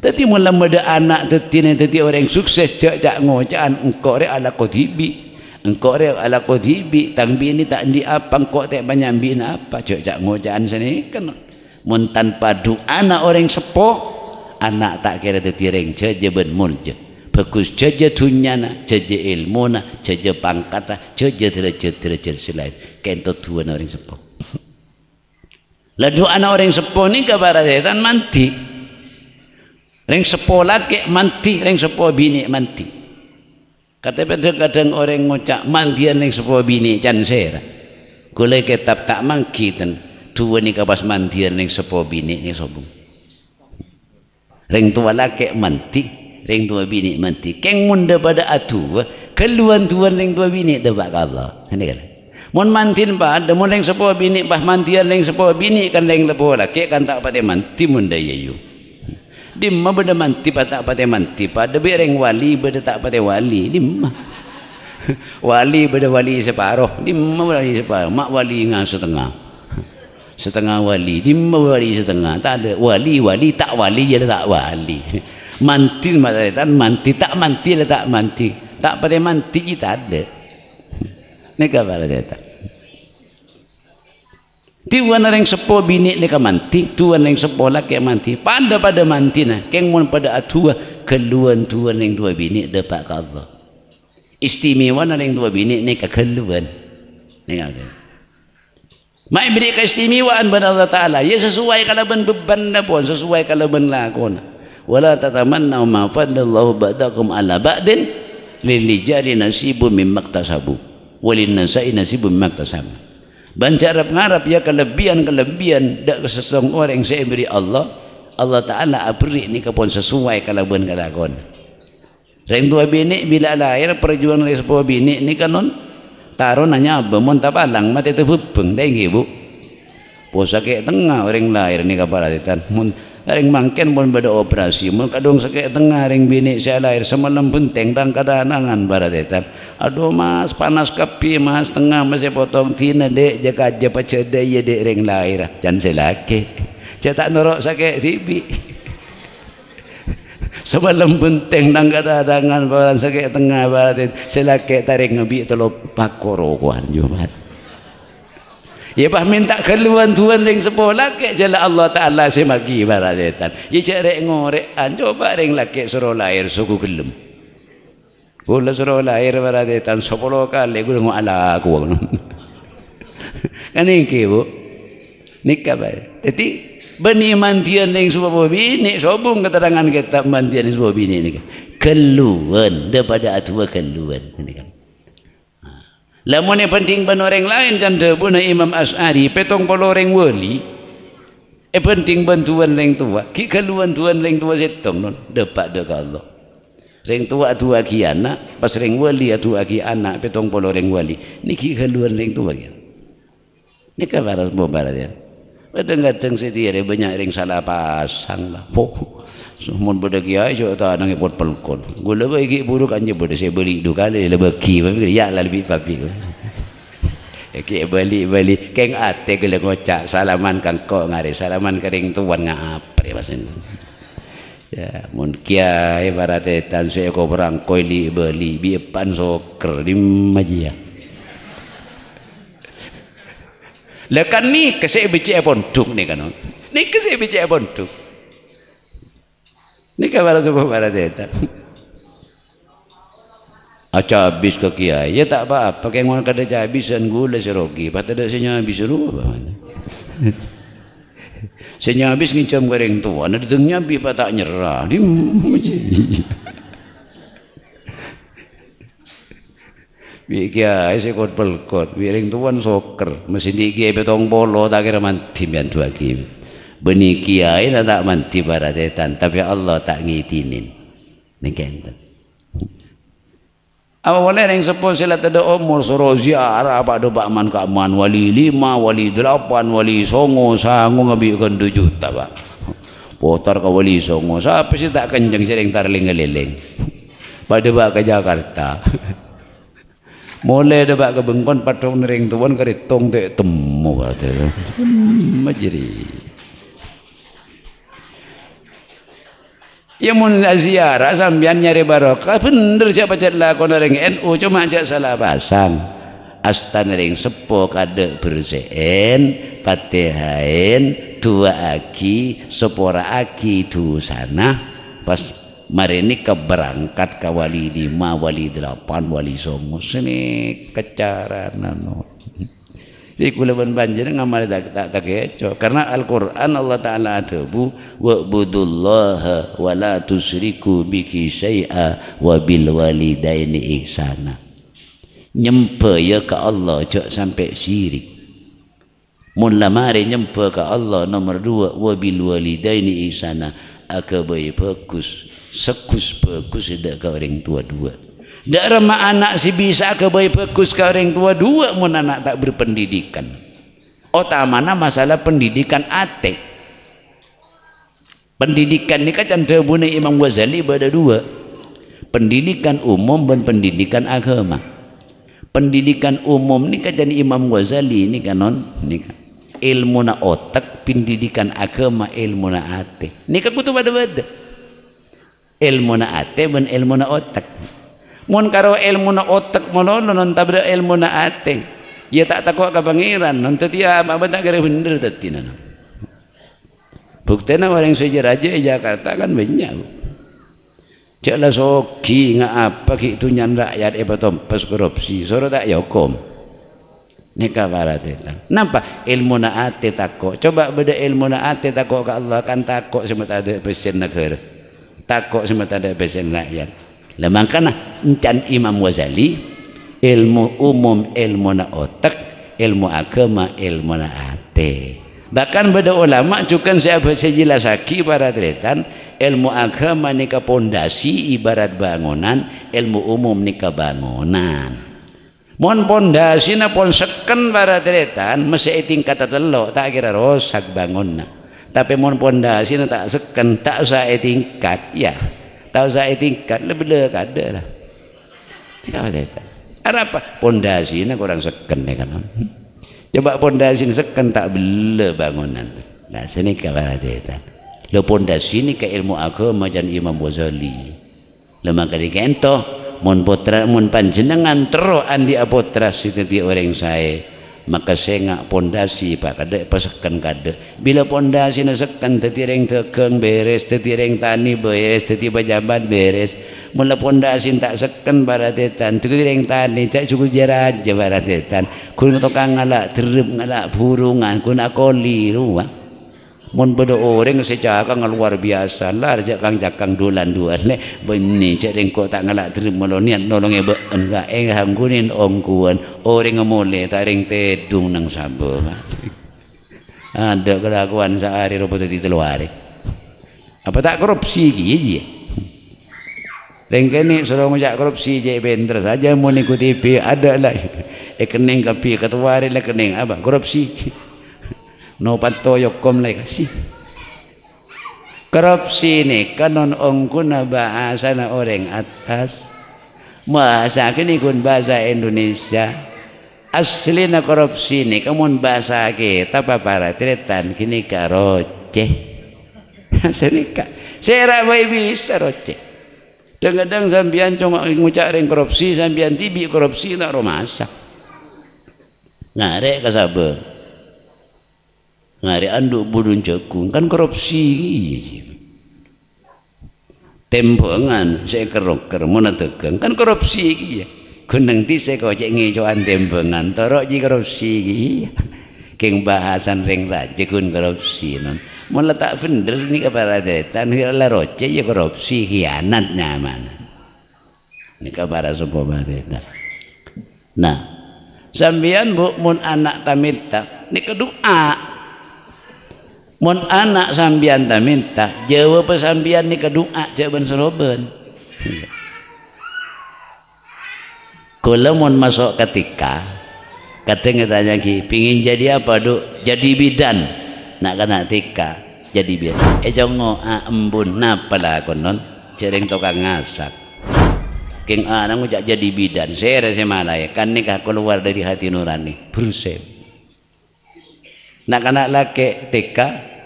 Tetapi malam ada anak tetine tetapi orang sukses cak ngocan engkau re ala kotibi engkau rek ala ko dibi tang bi tak ndi apa engkau tak banyak bi na apa cok cak ngojaan sini kan mun tanpa doa na orang sepo anak tak kira de tireng jeje ben mun je fokus jeje dunya na jeje ilmu na jeje pangkat na jeje derajat derajat selain kan kento to na orang sepo la lah doa na orang sepo ni ke barat mantik Reng sepo lagi mantik, orang sepo bini mantik. Kata pada kadang orang ngucap mandian yang sebuah bini cancer. Kulai kitab tak mangki dan tua ni kapas mandian yang sepo bini ni sobung. Ring tua laki mantik, ring tua bini mantik. Keng munda pada atu, eh. keluar tuan ring tua bini dapat kala. Ini kala. Mun mantin pa, ada mun ring sepo bini, bah mandian yang sepo bini kan yang lebih laki kan tak pada mantik munda yayu. Ya. Dimma benda manti pada tak pada manti ada bereng wali benda tak pada wali dimma wali benda wali separuh dimma wali separuh mak wali dengan setengah setengah wali dimma wali setengah tak ada wali wali tak wali ya tak wali manti macam manti tak manti lah tak manti tak pada manti kita ada ni kabar dia Ti wan nareng sepo bini ni ka manti, tu wan nareng sepo lah manti. Pada pada manti na, keng mon pada atua keluan tu wan nareng dua bini dapat ka Istimewa nareng dua bini ni ka keluan. Nengak ke. Mai beri keistimewaan istimewaan Allah Taala. Ya sesuai kalau ben beban na pun, sesuai kalau ben lakon. Wala tatamanna ma fadallahu ba'dakum ala ba'din lil rijali nasibun mimma iktasabu walin nasai nasibun mimma iktasabu. Banca harap-harap ya kelebihan-kelebihan dak sesuatu orang yang saya beri Allah Allah Ta'ala abri ni kepun sesuai kalau pun kalakon Reng dua bini bila lahir perjuangan oleh sepuluh bini ni kanon taro nanya apa mon tak palang mati tu bubeng dah ibu puasa kayak tengah orang lahir ni kapal ratitan lah, mon Ring mangken pun pada operasi. Mun kadung sakit tengah ring bini saya lahir semalam penting dan anangan barat tetap. Aduh mas panas kapi mas tengah masih potong tina dek jaga aja pacar daya dek ring lahir. Jan selake. Saya tak nerok sakit tibi. Semalam penting dan anangan barat sakit tengah barat tetap. Selake tarik ngebi telok pakoro oh, kuan jumat. Ya bah minta keluhan tuan ring sepuh laki jala Allah Ta'ala si magi barat setan. Ya cik rek ngorek an, coba ring laki suruh lahir suku gelem. Kula suruh lahir barat setan, sepuluh kali kula ngu'ala aku. kan ini bu. Nikah bay. Jadi, bani mantian ring sepuh bumi sobung keterangan kita mantian ring sepuh bumi Keluhan daripada atua keluhan. Ini Lamun yang penting ban orang lain kan dah bukan Imam Asy'ari, petong polo orang wali. Eh penting bantuan orang tua. Ki keluan tuan orang tua setong non, dapat de Allah. Orang tua tu aki anak, pas orang wali tu aki anak, petong polo orang wali. Ni ki orang tua kan. Ni kan baras mau baras ya. Kadang kadang sedih ada banyak ring salah pasang lah. Oh, semua benda kiai cakap tak ada yang ngipun pelukon. Gula lebih ikut buruk kan benda saya beli dua kali. lebih ki. Ya lebih papi. Kek balik balik keng ate gula ngocak. Salaman kang kok ngari. Salaman kering kan tuan ngak apa ya pasal Ya, mun kiai para tetan eh, saya kau perang koi li beli biapan sok kerim majiah. Lekan ni kesek biji pun duk ni kanon. Ni kesek biji pun duk. Ni kabar subuh pada dia. Aca habis ke kiai. Ya tak apa-apa. Kayak ngomong kada habis dan gula serogi. Patut ada senyum habis dulu. Senyum habis ngincam kering tua. Nah, dengnya habis patak nyerah. Dia macam Wiki ae sik kon pelkot, wiring tuwon soker, mesin iki betong bolo tak kira mandi mian dua iki. Ben iki ae nak tak mandi barate tan, tapi Allah tak ngidinin. Ning kene. Apa boleh yang sepuh silat ada umur suruh ziarah Pak Dupak Man Kak Man Wali lima, wali delapan, wali songo, sanggup ngebikin dua juta Pak Potar ke wali songo, siapa sih tak kenceng sering tarling ngeliling pada Dupak ke Jakarta Mulai ada bak kebengkon patung nering tuan keritung tu temu kata. Hmm, Majri. Ya mun ziarah sambian nyari barokah bener siapa cerita lah, kau nering NU cuma aja salah pasang. Astan ring sepok kade bersein patihain dua aki sepora aki tu sana pas marini ke berangkat ke wali lima, wali delapan, wali somo sini kecaran anu. Jadi kula ban banjir ngamal tak tak tak karena Al-Qur'an Allah Taala atubu wa budullaha wa la tusyriku bihi syai'a wa bil walidaini ihsana. Nyempe ya ke Allah cok sampai syirik. Mula lamare nyempe ke Allah nomor dua wa bil walidaini ihsana akabai bagus segus bagus tidak kau orang tua dua tidak remah anak si bisa akabai bagus kau orang tua dua mun anak tak berpendidikan otamana masalah pendidikan ate pendidikan ni kan terbuna Imam Wazali pada dua pendidikan umum dan pendidikan agama pendidikan umum ni kan jadi Imam Ghazali ni kanon ni kan ilmu na otak pendidikan agama ilmu na ate ni ka kutu bada bada ilmu na ate ben ilmu na otak mun karo ilmu na otak monono non tabra ilmu na ate Ia ya tak takwa ka pangeran non tetia ma bentak gara bender tetina no buktena orang sejarah aja Jakarta kan banyak Jelas oki ngapa kita nyan rakyat apa eh, pas korupsi. Sorot tak yokom. Ya Nikah para atilan nampak ilmu naat ati takut coba beda ilmu naat ati takut ke Allah kan takut semua tak ada pesen negara takut semua tak ada pesen rakyat lemang kanah encan Imam Wazali ilmu umum ilmu nak otak ilmu agama ilmu naat. bahkan beda ulama juga siapa sejelas haki para atilan ilmu agama ni ke pondasi ibarat bangunan ilmu umum ni ke bangunan Mohon pondasi na pon seken para teretan mesti e tingkat kata telo tak kira rosak bangun na. Tapi mohon pondasi na tak seken tak usah e tingkat. ya. Tak usah e tingkat, kat lebih le kada lah. Tidak ada apa. Ada apa? Pondasi na kurang seken ni kan. Coba pondasi na seken tak bela bangunan. Nah sini kah para teretan. Lo pondasi ni ke ilmu agama jangan imam Ghazali. Lemak kali kento mun putra mun panjenengan tero, andi apotras itu dia orang saya maka saya ngak pondasi pak kadek pasakan kade bila pondasi nasekan tadi reng tekeng beres tadi reng tani beres tadi pejabat beres mula pondasi tak sekan para tetan tadi reng tani cak suku jeraja para tetan Kuna tokang ngalak terup ngalak burungan kuna koli ruang mun beda orang sejak kang luar biasa lah rejak kang jakang dolan dua ni. benni cek ring ko tak ngalak terima lo niat nolong e beken ga eng eh, hangkunin ongkuan orang oh, mole tak ring tedung nang sabo ada ha, kelakuan sehari robot itu telu apa tak korupsi ki ya, ji Tengkene sudah mengajak korupsi je bentar saja mau ikuti TV ada lah. Ekening eh, kapi ketua hari lah kening apa korupsi no pato yok kom legasi korupsi ni kanon ongkuna bahasa na orang atas bahasa kini kun bahasa Indonesia asli na korupsi ni kamun bahasa kita apa para tretan kini karoce asli ka sera bai bisa roce Dengadang sambian cuma ngucak ring korupsi, sambian tibi korupsi nak rumah asak. Nah, kasabe. Ngari anduk budun jagung kan korupsi. Tembongan saya keroker mana tegang kan korupsi. Gunung ti saya kau cek ngejoan tembongan torok jika korupsi. Keng bahasan ring raja kun korupsi. Mula tak fender ni kepada detan hilal roce ya korupsi hianat nyaman. Ini kepada semua detan. Nah, sambian bukun anak anak tamita ni kedua Mun anak sambian tak minta, jawab pesambian ni ke doa jawaban seroben. Kalau mun masuk ketika, kata kita lagi, pingin jadi apa duk? Jadi bidan, nak kena tika, jadi bidan. Eh jongo ah embun, napa lah konon? Cering tukang ngasak. King ah, nak jadi bidan. Saya rasa malay, ya. kan nikah keluar dari hati nurani. Berusaha nak anak laki TK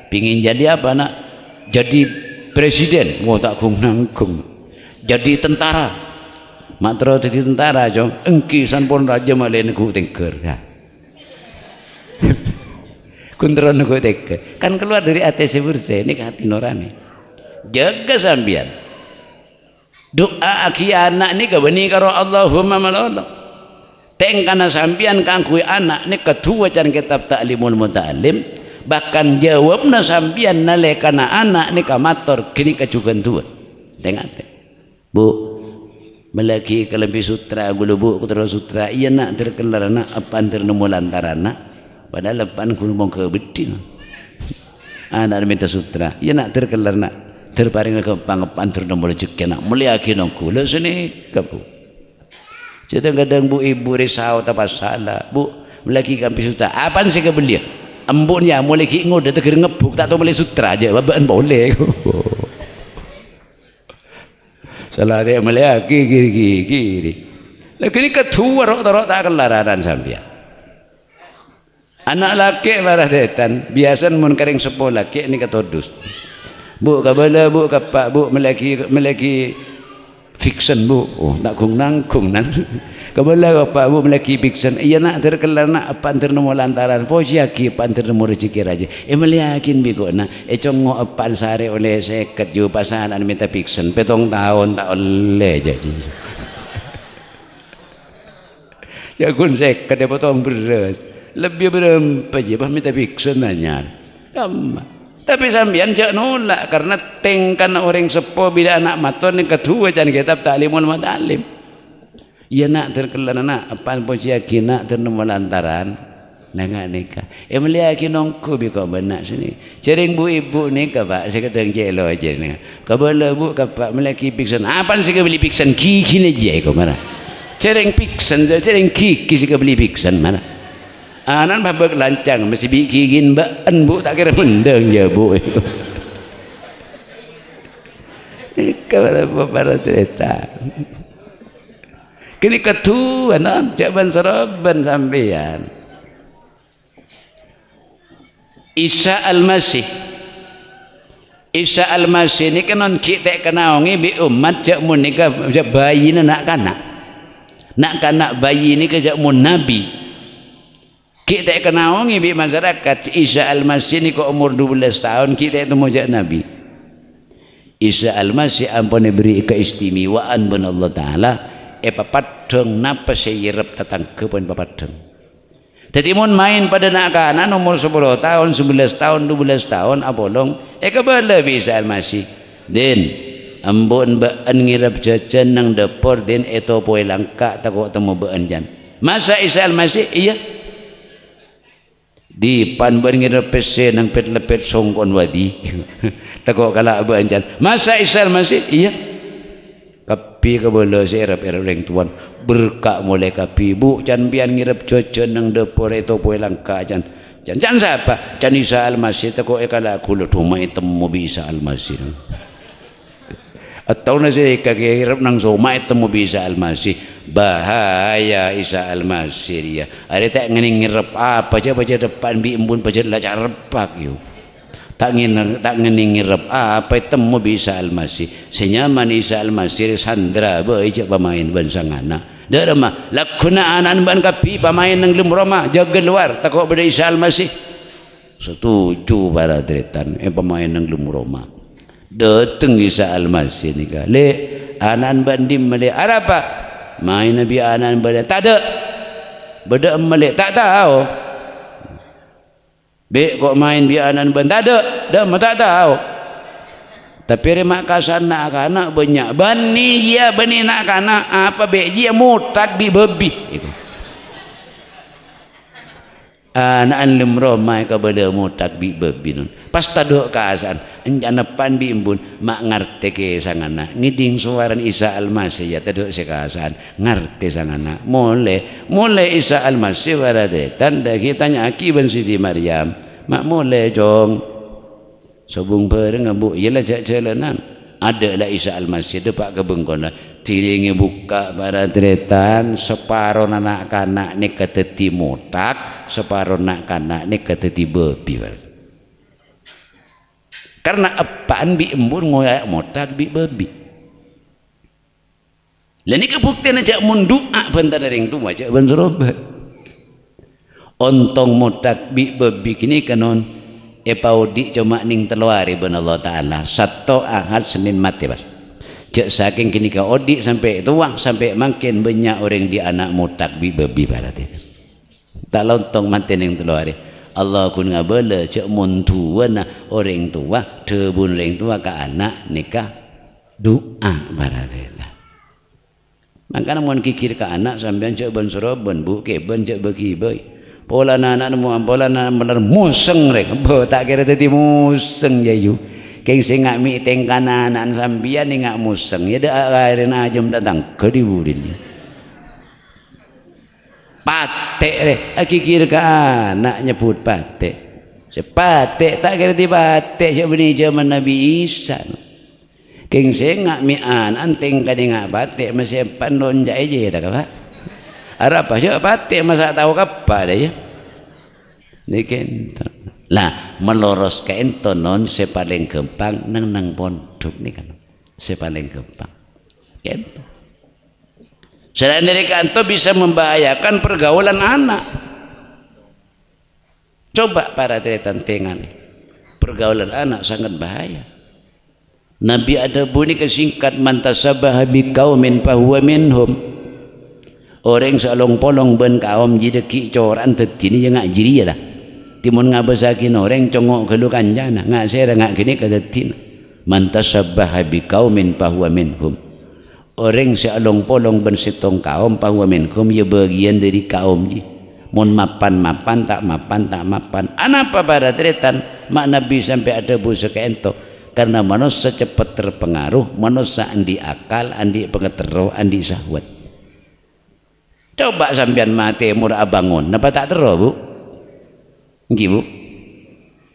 pingin jadi apa nak jadi presiden wah oh, tak kum nangkum jadi tentara mak terus jadi tentara jom engki sanpon raja malin ku tengker ya kundron ku tengker kan keluar dari ATC Bursa ini hati norani. jaga sambian doa akhi anak ni ke bani karo Allahumma malallahu tengkana sambian kangkui anak ni ketua can kitab taklimul muta'alim bahkan jawab na sambian nalekana anak ni kamator kini kecukan tua tengat bu melaki kalau sutra gulu bu kutera sutra iya nak terkelar anak apaan ternemu lantaran anak padahal apaan kulmong kebedin anak minta sutra iya nak terkelar anak terparing ke pangapan ternemu lejek anak mulia kinong kulu lah sini kebuk Cerita kadang bu ibu risau tak salah. Bu melaki kami sutra. Apa ni sikap belia? Embun ya mulai ki ngode tu kira ngebuk tak tahu boleh sutra aja. Babak boleh. Salah dia melaki ah, kiri kiri kiri. Lagi ni ketua rok rok tak kelararan sampia. Anak laki marah detan. biasan mun kering sepo laki ni ketodus. Bu kabala bu kapak bu melaki melaki fiksen bu oh, nak kung nangkung nan lah bapak bu melaki fiksen iya nak terkelar nak apa antar lantaran po si aki apa antar rezeki raja emel eh, yakin bi ko na e eh, congo apa sare oleh seket ju pasangan an minta fiksen petong tahun tak oleh jadi ya kun seket e potong beres lebih berempat je bah minta fiksen nanya tamak tapi sambian cak nolak karena tengkan orang sepo bila anak maton yang kedua cak kitab ta'limul matalim. Ia nak terkelan anak apa pun cak kena nak lantaran nangak nikah. Emel melia ki nongku bi benak sini. Cering bu ibu ni pak saya kadang je lo aja ni. Ka bela bu ka pak melia ki piksen. Apa sik beli piksen ki kini je ko mana. Cering piksen cering ki ki sik beli piksen mana. Ah, anan babe lancang mesti bikin been kan, bu tak kira mendeng ya bu kalau apa cerita kini ketua nan jaban ah. seraban sampean Isa al-Masih Isa al-Masih ni kan non kita kenaungi bi umat jak munika jak bayi nak kanak nak kanak bayi ini kejak mun nabi kita kena wangi di masyarakat Isa Al-Masih ni ke umur 12 tahun Kita itu mojak Nabi Isa Al-Masih ampun beri keistimewaan Bukan Allah Ta'ala Epa eh, patung Napa saya yirap datang ke pun patung Jadi mun main pada nak kanan Umur 10 tahun, 11 tahun, 12 tahun Apolong ah, Eka eh, berlebih Isa Al-Masih Din Ambon ba'an ngirap jajan nang dapur din eto eh, poe langka takut temu ba'an jan. Masa Isa Al-Masih? Iya. Iya di pan beringir pese nang pet lepet songkon wadi tegok kala abu anjan masa isal masih iya kapi ke bola serap era reng tuan berkak mulai kapi bu jan pian ngirep jojo nang depore to poe langka jan jan jan sapa jan isal masih tegok kala kulo tumai temu bisa almasih atau nasi kaki akhirat nang so mai temu bisa almasi bahaya isa almasi ya ada tak ngening ngirep apa ah, baca depan bi embun baca la repak yuk. tak ngin tak ngening ngirep apa ah, temu bisa almasi senyaman isa almasi sandra be ijak pemain bangsa sang anak dera mah lakuna anan ban kapi pemain nang lumro roma jaga luar takok beda isa almasi setuju para tretan eh pemain nang lumro roma. Datang Isa Al-Masih ni kah. Lek anan bandim melek. Ada apa? Mai Nabi anan bandim. Tak ada. Beda melek. Tak tahu. Bek kok main nabi anan ban. Tak ada. Dah mah tak tahu. Tapi re kasan nak kanak banyak. Bani ya bani nak kanak ah, apa bek ji mutak bi bebi. Itu anaan ah, lim romai ka bade mu takbir babinun pas taduk ka asan enjana pan bi embun mak ngarte ke sangana ngiding suaran isa almasih ya taduk se ka asan ngarte sangana mole mole isa almasih warade tanda kita nya aki siti maryam mak mole jong sobung pereng abu yela jak jalanan ada lah isa almasih depak ke bengkona lah diringi buka barang teretan separuh anak kanak ni kata ti separuh anak kanak ni kata ti babi karena apaan bi embur ngoyak mutak bi babi lani ke bukti nak mun doa benda dari yang tu macam benda ontong mutak bi babi kini kanon epaudi cuma ning teluari benda Allah Ta'ala satu ahad senin mati pas Cek saking kini ka odik sampai tuang sampai makin banyak orang di anak mutak bi babi barat itu. Tak lontong mantin yang hari Allah kun ngabala cek muntu wana orang tua terbun orang tua ke anak nikah doa barat itu. Maka namun kikir ke anak sambil cek ban suraban bu keban cek bagi bayi. Pola anak-anak namun pola anak-anak benar museng rek. tak kira tadi museng ya yuk. Keng sing ngak tengkan anak sambian ni ngak musang, Ya dak arena ajem datang ke diburin. Patek leh. aku kira ke anak nyebut patek. Sepatek tak kira tiba patek siapa ni zaman Nabi Isa. Keng sing ngak mian anteng kadi ngak patek masih pan lonjak aja ya dak pak. Arab apa siapa patek masa tahu kapa aja. ya. Nah meloros ke ento non se paling neng neng pondok ni kan sepaling gempang gampang selain dari kanto bisa membahayakan pergaulan anak coba para dari tantangan pergaulan anak sangat bahaya Nabi ada bunyi kesingkat mantasabah bi kaumin fahuwa minhum Orang salong polong ben kaum jideki coran tetini jangan jiri ya lah timun ngabesaki orang congok kelu kanjana ngak sera ngak kini kata tin mantas sabah habi kaumin pahwa minhum orang sealong polong ben sitong kaum pahwa minhum ye ya bagian dari kaum ji mun mapan mapan tak mapan tak mapan anapa baratretan mak nabi sampai ada bu sekento karena manusia cepat terpengaruh manusia andi akal andi pengetero andi syahwat coba sampean mati murah bangun napa tak teroh bu Nggih, Bu.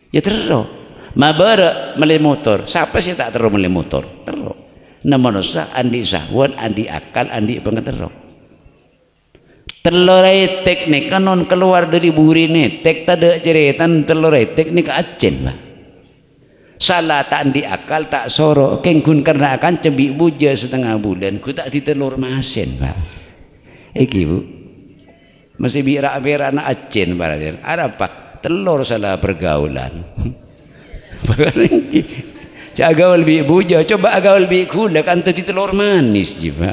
Ya terus. Mabar mele motor. Siapa sih tak terus mele motor? Terus. Nah manusia andi sahwan, andi akal, andi pengetahuan. Telorai teknik kanon keluar dari buri ini. Tek tada cerita telurai teknik acen lah. Salah tak andi akal tak sorok. Kengkun karena akan cebik buja setengah bulan. Ku tak ditelur masin pak. Eki, bu. Masih birak-birak nak acen pak. Ada pak telur salah pergaulan berarti cak gaul bi buja coba gaul bi kula kan tadi telur manis jiwa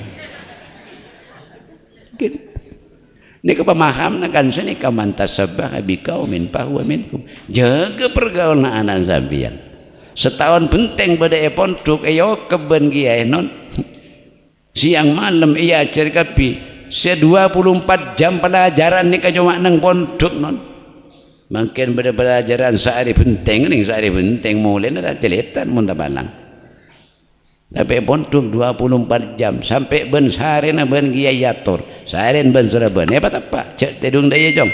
ini nak kan sini kaman tasabah bi kaumin fahuwa minkum jaga pergaulan anak zambian. setahun penting pada epon duk ayo keben kiai non siang malam ia iya cerkapi saya 24 jam pelajaran ni kau cuma neng pondok non Makin pelajaran sehari penting ni, sehari penting mulai ni dah teletan pun tak balang. Sampai pontuk 24 jam, sampai ben sehari ni ben giyayatur. Sehari ni ben surah ben, apa tak apa? Cek tedung daya jom.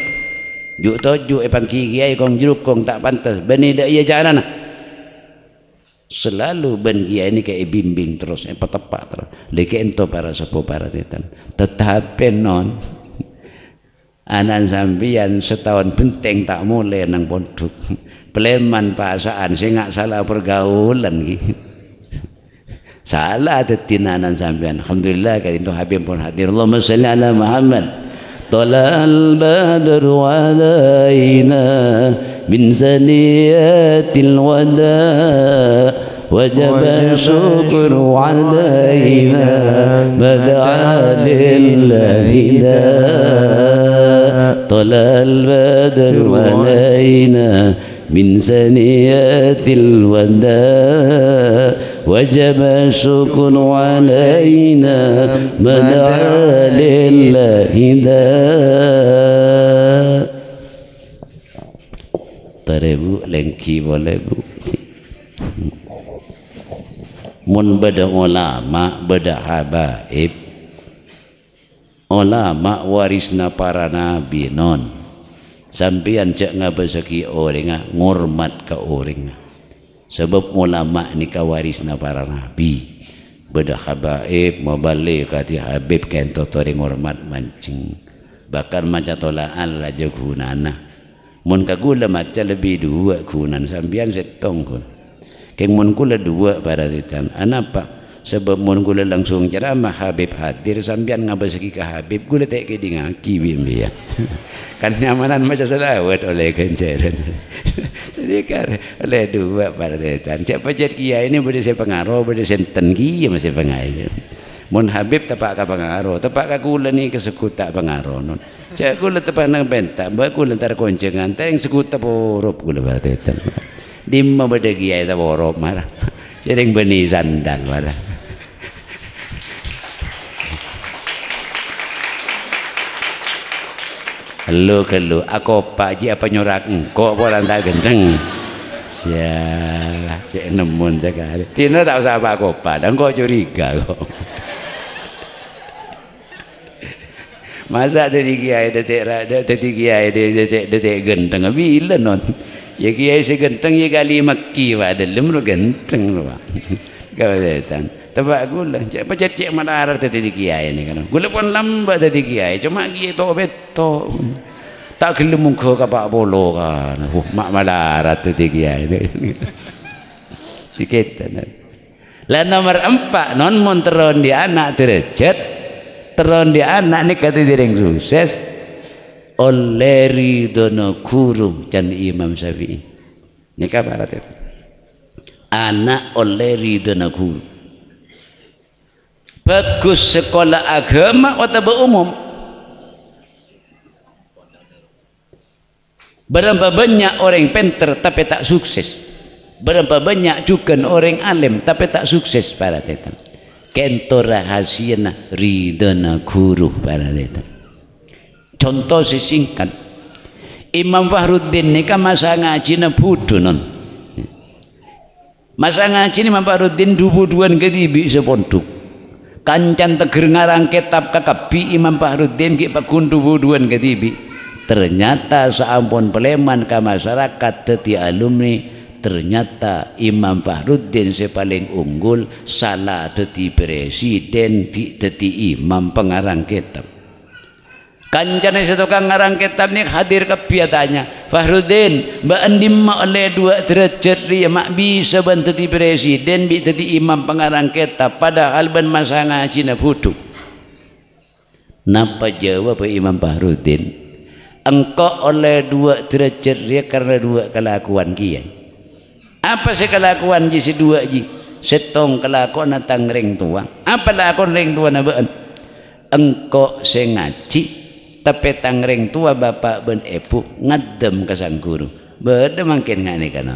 Juk toju, epan eh, ki giyay kong jeruk kong tak pantas. Ben ni daya jalan lah. Selalu ben giyay ini kaya bimbing terus, apa eh, tak apa terus. Lekin tu para sepuh para titan. Tetapi non, anan sambian setahun benteng tak mulai nang pondok pleman pasaan sih nggak salah pergaulan salah tetin anan sambian. alhamdulillah kali itu habib pun hadir Allah salli ala Muhammad Tolal badar walaina min saniyatil wada وجب الشكر علينا بدعا لله طلى البدر علينا من سنيات الوداع وجب الشكر علينا ما دعا لله داع طريبو لنكي بوليبو من بدأ علماء بدأ حبائب ulama warisna para nabi non sampian cek ngabeseki orang ngormat ke orang sebab ulama ni kawarisna para nabi beda khabaib mabali kati habib kento tori ngormat mancing bakar maca tola al lah gunana lah. mun ka gula maca lebih dua gunan sampian setong kun keng mun kula dua para ditan anapa sebab mun gula langsung ceramah Habib hadir sambian ngapa segi ke Habib gula tak kedi ngaki bim dia kan nyamanan macam selawat oleh kenceran jadi kan oleh dua partai siapa jadi kia ini boleh saya pengaruh boleh saya enten kia masih pengaruh mun Habib tepak ke pengaruh tepak ke gula ni kesekut tak pengaruh non Cak kula tepah nang bentak, ba kula tar koncengan, tang sekuta porop kula berate tan. Dimma bedegi ai ta porop marah. Jering beni benih marah. Hello, hello. Aku pak ji apa nyorak engko apa lantak genteng. Sialah, cek nemun sekali. Tina tak usah pak kopa, dan kau curiga kok. Masa tadi kiai detik rada, tadi kiai detik detik genteng. Bila non? Ya kiai si genteng, ya kali makki pak, dalam lu genteng lu pak. Kau datang. Tebak gula. Cik, macam cik mana arah tadi kiai ni kan. Gula pun lambat tadi kiai. Cuma kiai tak betok. Tak kira muka ke Pak Polo kan. Huh, mak malah arah tadi kiai ni. Dikit. Lain nomor empat. Non mon teron di anak terjet. Teron di anak ni kata diring sukses. Oleh ridono kurung. Dan Imam Syafi'i. Ini kabar. Anak oleh ridono kurung bagus sekolah agama atau berumum. berapa banyak orang penter tapi tak sukses berapa banyak juga orang alim tapi tak sukses para tetan kento rahasia ridana guru para tetan contoh sesingkat Imam Fahruddin ni kan masa ngaji na budunan masa ngaji ni Imam Fahruddin dua duan ke dibi sepontuk kancan teger ngarang kitab kakabi Imam Fahruddin ki pagundu wuduan ketibi ternyata seampun peleman ke masyarakat teti alumni ternyata Imam Fahruddin si paling unggul salah teti presiden di teti imam pengarang kitab Kancane si tukang ngarang kitab ni hadir ke piatanya. Fahrudin, ba'andim oleh dua derajat ria mak bisa ban tadi presiden bi tadi imam pengarang kitab padahal ban masa ngaji na buduk. Napa jawab pe imam Fahrudin? Engkau oleh dua derajat ria karena dua kelakuan kia. Apa sih kelakuan ji si dua ji? Setong kelakuan na tangring tua. Apa lakon ring tua na ba'an? Engkau sengaji tapi tangreng tua bapa ben epu ngadem ke sang guru. Beda mungkin ngani kana.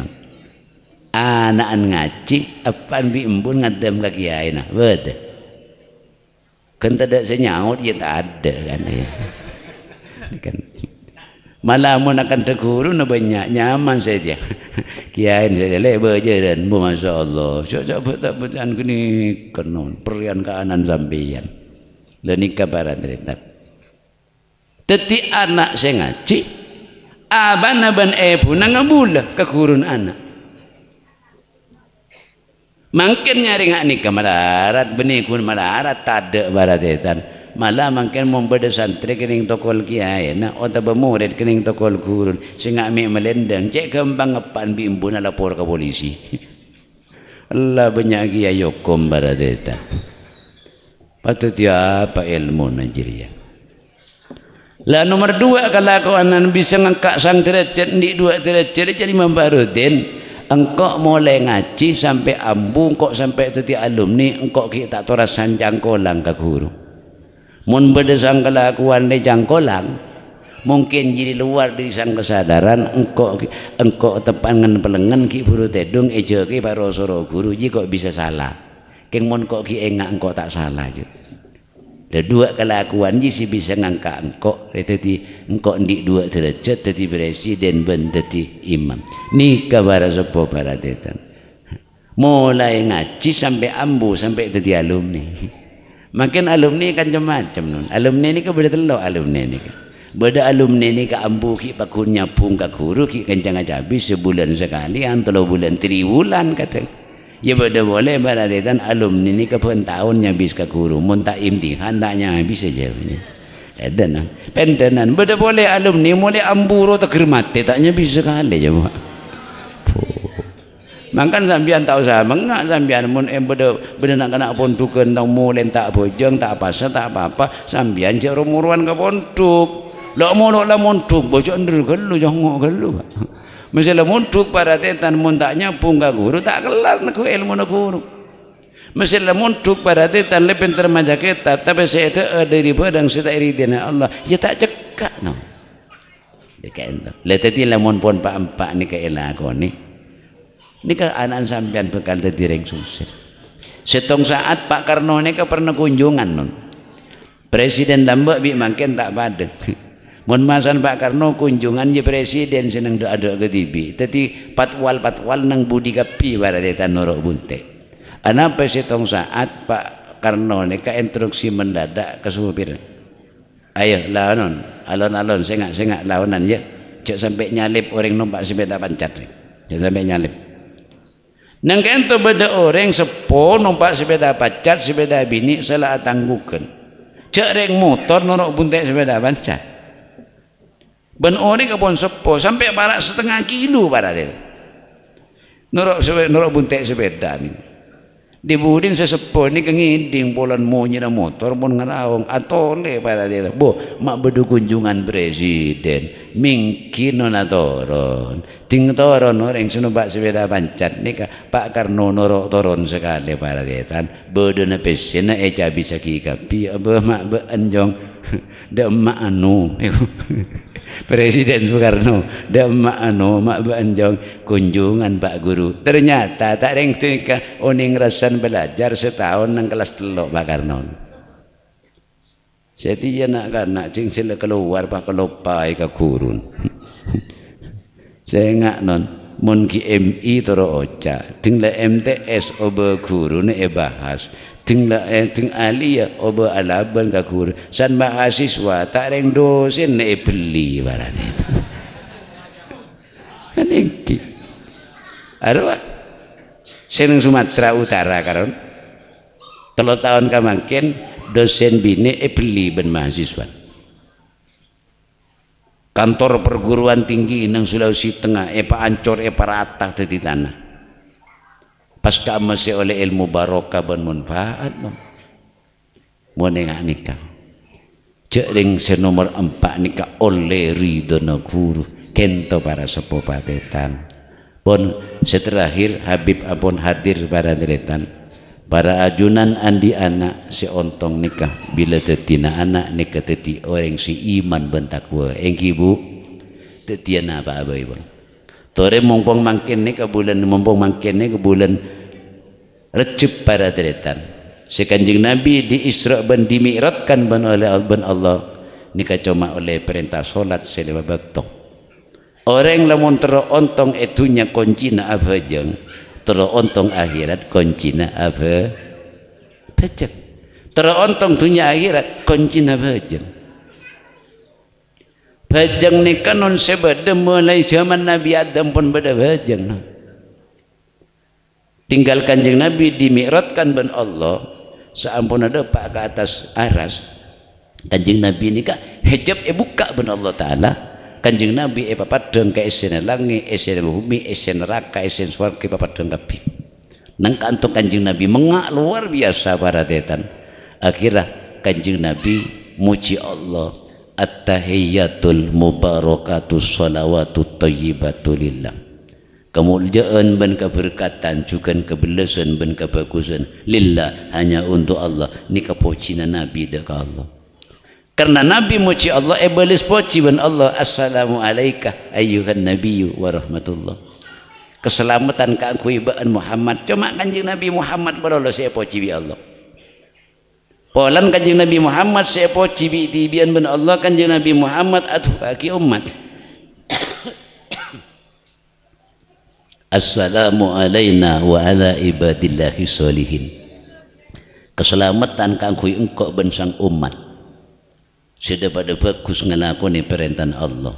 Anaan ngaci apan bi embun ngadem ke kiai nah. Beda. Kan tidak senyawut ya tak ada kan. Ya. Kan. Malah mun akan teguru na banyak nyaman saja. Kiai saja lebe je dan bu Allah Sok-sok betak-betak kini kenon perian kanan sampean. Lenika lah barat retak. Teti anak saya ngaji. Aban-aban ebu na ngebula ke anak. Mungkin nyari ngak nikah malarat. Benikun malarat. Tadde baratetan. Malah mungkin membeda santri kening tokol kiai. Nak otak oh, bermurid kening tokol kurun. Sengak mik melendang. Cek kembang ngepan bimbu nak lapor ke polisi. Allah banyak kiai yukum baratetan. Patut dia apa ilmu Nigeria. Lah nomor dua kalau aku anak Nabi sengangkak sang derajat ni dua derajat jadi Imam Engkau mulai ngaji sampai ambu, engkau sampai tadi alumni, engkau kita tak tahu rasa jangkolang ke guru. Mun berdasar sang kelakuan ni jangkolang, mungkin jadi luar dari sang kesadaran, engkau engkau tepan dengan pelengan, ki buru tedung, ejo ki paro soro guru, ji kok bisa salah. Keng mun kok ki engkau tak salah juga. Dan dua kelakuan ini sih bisa ngangka engkau. Tetapi engkau di dua derajat tadi presiden ben tadi imam. Ni kabar sopo para tetan. Mulai ngaji sampai ambu sampai tadi alumni. Makin alumni kan macam nun. Alumni ni kan boleh telok alumni ni. Kan. alumni ni ke ambu ki pakunya pun ke guru ki kencang aja habis sebulan sekali antara bulan triwulan kata. Ya pada boleh pada kan alumni ni ke pun tahun yang bisa guru. Mun tak imtihan tak yang habis saja. Eden, lah. pendenan. Pada boleh alumni mulai amburo tak germati tak yang bisa kali ya buat. sambian tak usah mengak sambian mun em eh, bede bede nak kena pontuk entang mu tak bojong tak apa sa tak apa-apa sambian jauh rumuruan ke pontuk lok mu lok la pontuk bojong ndur gelu jongok gelu Misalnya mundu pada tetan muntaknya punggah guru tak kelar neku ilmu neku guru. Misalnya mundu pada tetan lebih termaja kita tapi saya ada riba dan saya tak iri dengan Allah. Ya tak cekak no. Ya kan tu. Lihat tadi lemon lah pak empat ni ke elah aku ni. Ni ke anak sampian bekal tadi ring susir. Setong saat Pak Karno ni ke pernah kunjungan non. Presiden tambah bi makin tak padat. Mun masan Pak Karno kunjungan je presiden seneng doa doa ke TV. Tapi patwal patwal nang budi kapi pada tetan norok bunte. Anapa sih tong saat Pak Karno ni ke instruksi mendadak ke supir? Ayo lawan, alon alon, sengak sengak lawanan je. Cak sampai nyalip orang numpak sepeda pancat ni. Cak sampai nyalip. Nang tu beda orang sepo numpak sepeda pancat sepeda bini salah tangguhkan. Cak orang motor norok bunte sepeda pancat. Ben orang ke pun sepo sampai barat setengah kilo barat dia. Nurup sepeda, nurup buntek sepeda ni. Di budin sesepo ni kenging bulan monyet dan motor pun ngeraung atau le pada dia. Bo mak bedu kunjungan presiden. Mungkin nona turun. Ting turun orang seno pak sepeda pancat ni pak Karno nurup turun sekali pada dia. Tan bedu nepesi na eja bisa kikapi abah mak beanjong. Dah mak anu. Presiden Soekarno demak anu mak banjong kunjungan Pak Guru. Ternyata tak ada yang tika oning oh, rasan belajar setahun nang kelas telok Pak Karno. Saya ya nak kan nak cing sila keluar pak kelopa ika kurun. Saya ngak non mun MI toro oca ting MTS obe guru ne e eh, bahas Teng la eh, teng ali ya oba alaban kagur. kur. San mahasiswa tak reng dosen ne beli barat itu. Aningki. Aduh. Seneng Sumatera Utara karon. Telo tahun kamangken dosen bini ebeli eh ben mahasiswa. Kantor perguruan tinggi nang Sulawesi Tengah epa eh ancor epa eh pa ratah tadi tanah pas ka masih oleh ilmu barokah dan manfaat mah mun ingat nikah cek ring se nomor 4 nikah oleh ridho na guru kento para sepuh padetan pun seterakhir Habib Abon hadir para deretan para ajunan andi anak si ontong nikah bila tetina anak nikah teti orang si iman bentakwa engki bu tetiana apa abai bu Tore mumpung makin ni ke bulan mumpung makin ni ke bulan recep para deretan. Si Nabi di Isra ben dimiratkan ben oleh ben Allah ni cuma oleh perintah solat selewa bakto. Orang lamun tero ontong etunya kuncina apa jeng tero ontong akhirat kuncina apa pecek tero ontong tunya akhirat kuncina apa jeng Bajang ni kanon sebeda mulai zaman Nabi Adam pun beda bajang. Tinggal kanjeng Nabi dimiratkan ben Allah. Seampun ada pak ke atas aras. Kanjeng Nabi ni kan hijab e buka ben Allah Ta'ala. Kanjeng Nabi e eh papa deng ke esen langit, esen bumi, esen raka esen suara ke papa deng kapi. Nangka untuk kanjeng Nabi mengak luar biasa para tetan. Akhirnya kanjeng Nabi muci Allah. At-tahiyyatul mubarakatu salawatu tayyibatu lillah. Kemuliaan dan keberkatan juga kebelasan dan kebagusan lillah hanya untuk Allah. Ini kepocinan Nabi dekat Allah. Karena Nabi muci Allah, iblis eh, poci dan Allah. Assalamualaikum ayuhan Nabi wa rahmatullah. Keselamatan kau ibaan Muhammad. Cuma kanji Nabi Muhammad berolah saya poci bi Allah. Polan kanjeng Nabi Muhammad sepo cibi tibian ben Allah kanjeng Nabi Muhammad atuh bagi umat. Assalamu alayna wa ala ibadillahi salihin. Keselamatan kang kui engkok ben sang umat. Sedap pada bagus ngelakoni perintah Allah.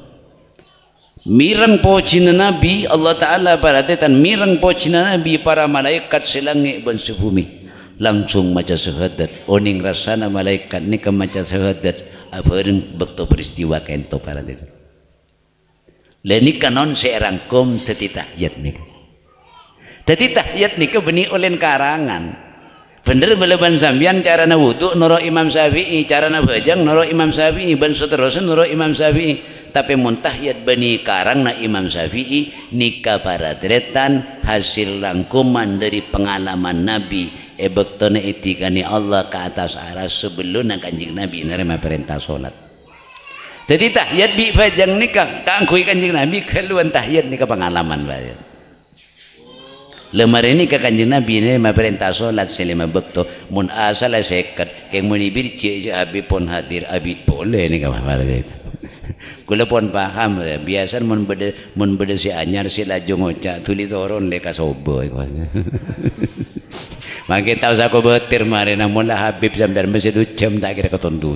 Mirang po cina Nabi Allah Ta'ala berarti dan mirang po cina Nabi para malaikat selangit dan sebumi langsung maca syahadat oning rasana malaikat ni ke maca syahadat afareng betul peristiwa kain to para dia leni lah kanon seorang kom tetitah tahyat ni tetitah tahyat ni ke oleh karangan bener beleban sambian cara carana wudu noro imam cara carana bajang noro imam syafi'i ben seterusnya noro imam syafi'i tapi yat bani karang na imam syafi'i nikah para deretan hasil rangkuman dari pengalaman nabi ebektone eh, etikani Allah ke atas arah sebelum nak kanjeng Nabi nerima perintah solat. Jadi tahiyat bi fajang nikah, kangkui kanjeng Nabi keluar tahiyat nikah pengalaman bayar lemari ini ke kanjeng nabi ni memerintah solat selima betul mun asal lah seket ke muni cie je abi pon hadir abi boleh ni ke mahar itu kula pun paham lah. biasa mun bede mun bede si anyar si laju ngocak tuli turun dek kasoba Mangke tau saku betir mari nang mula Habib sampean mesti ducem tak kira sambil tu.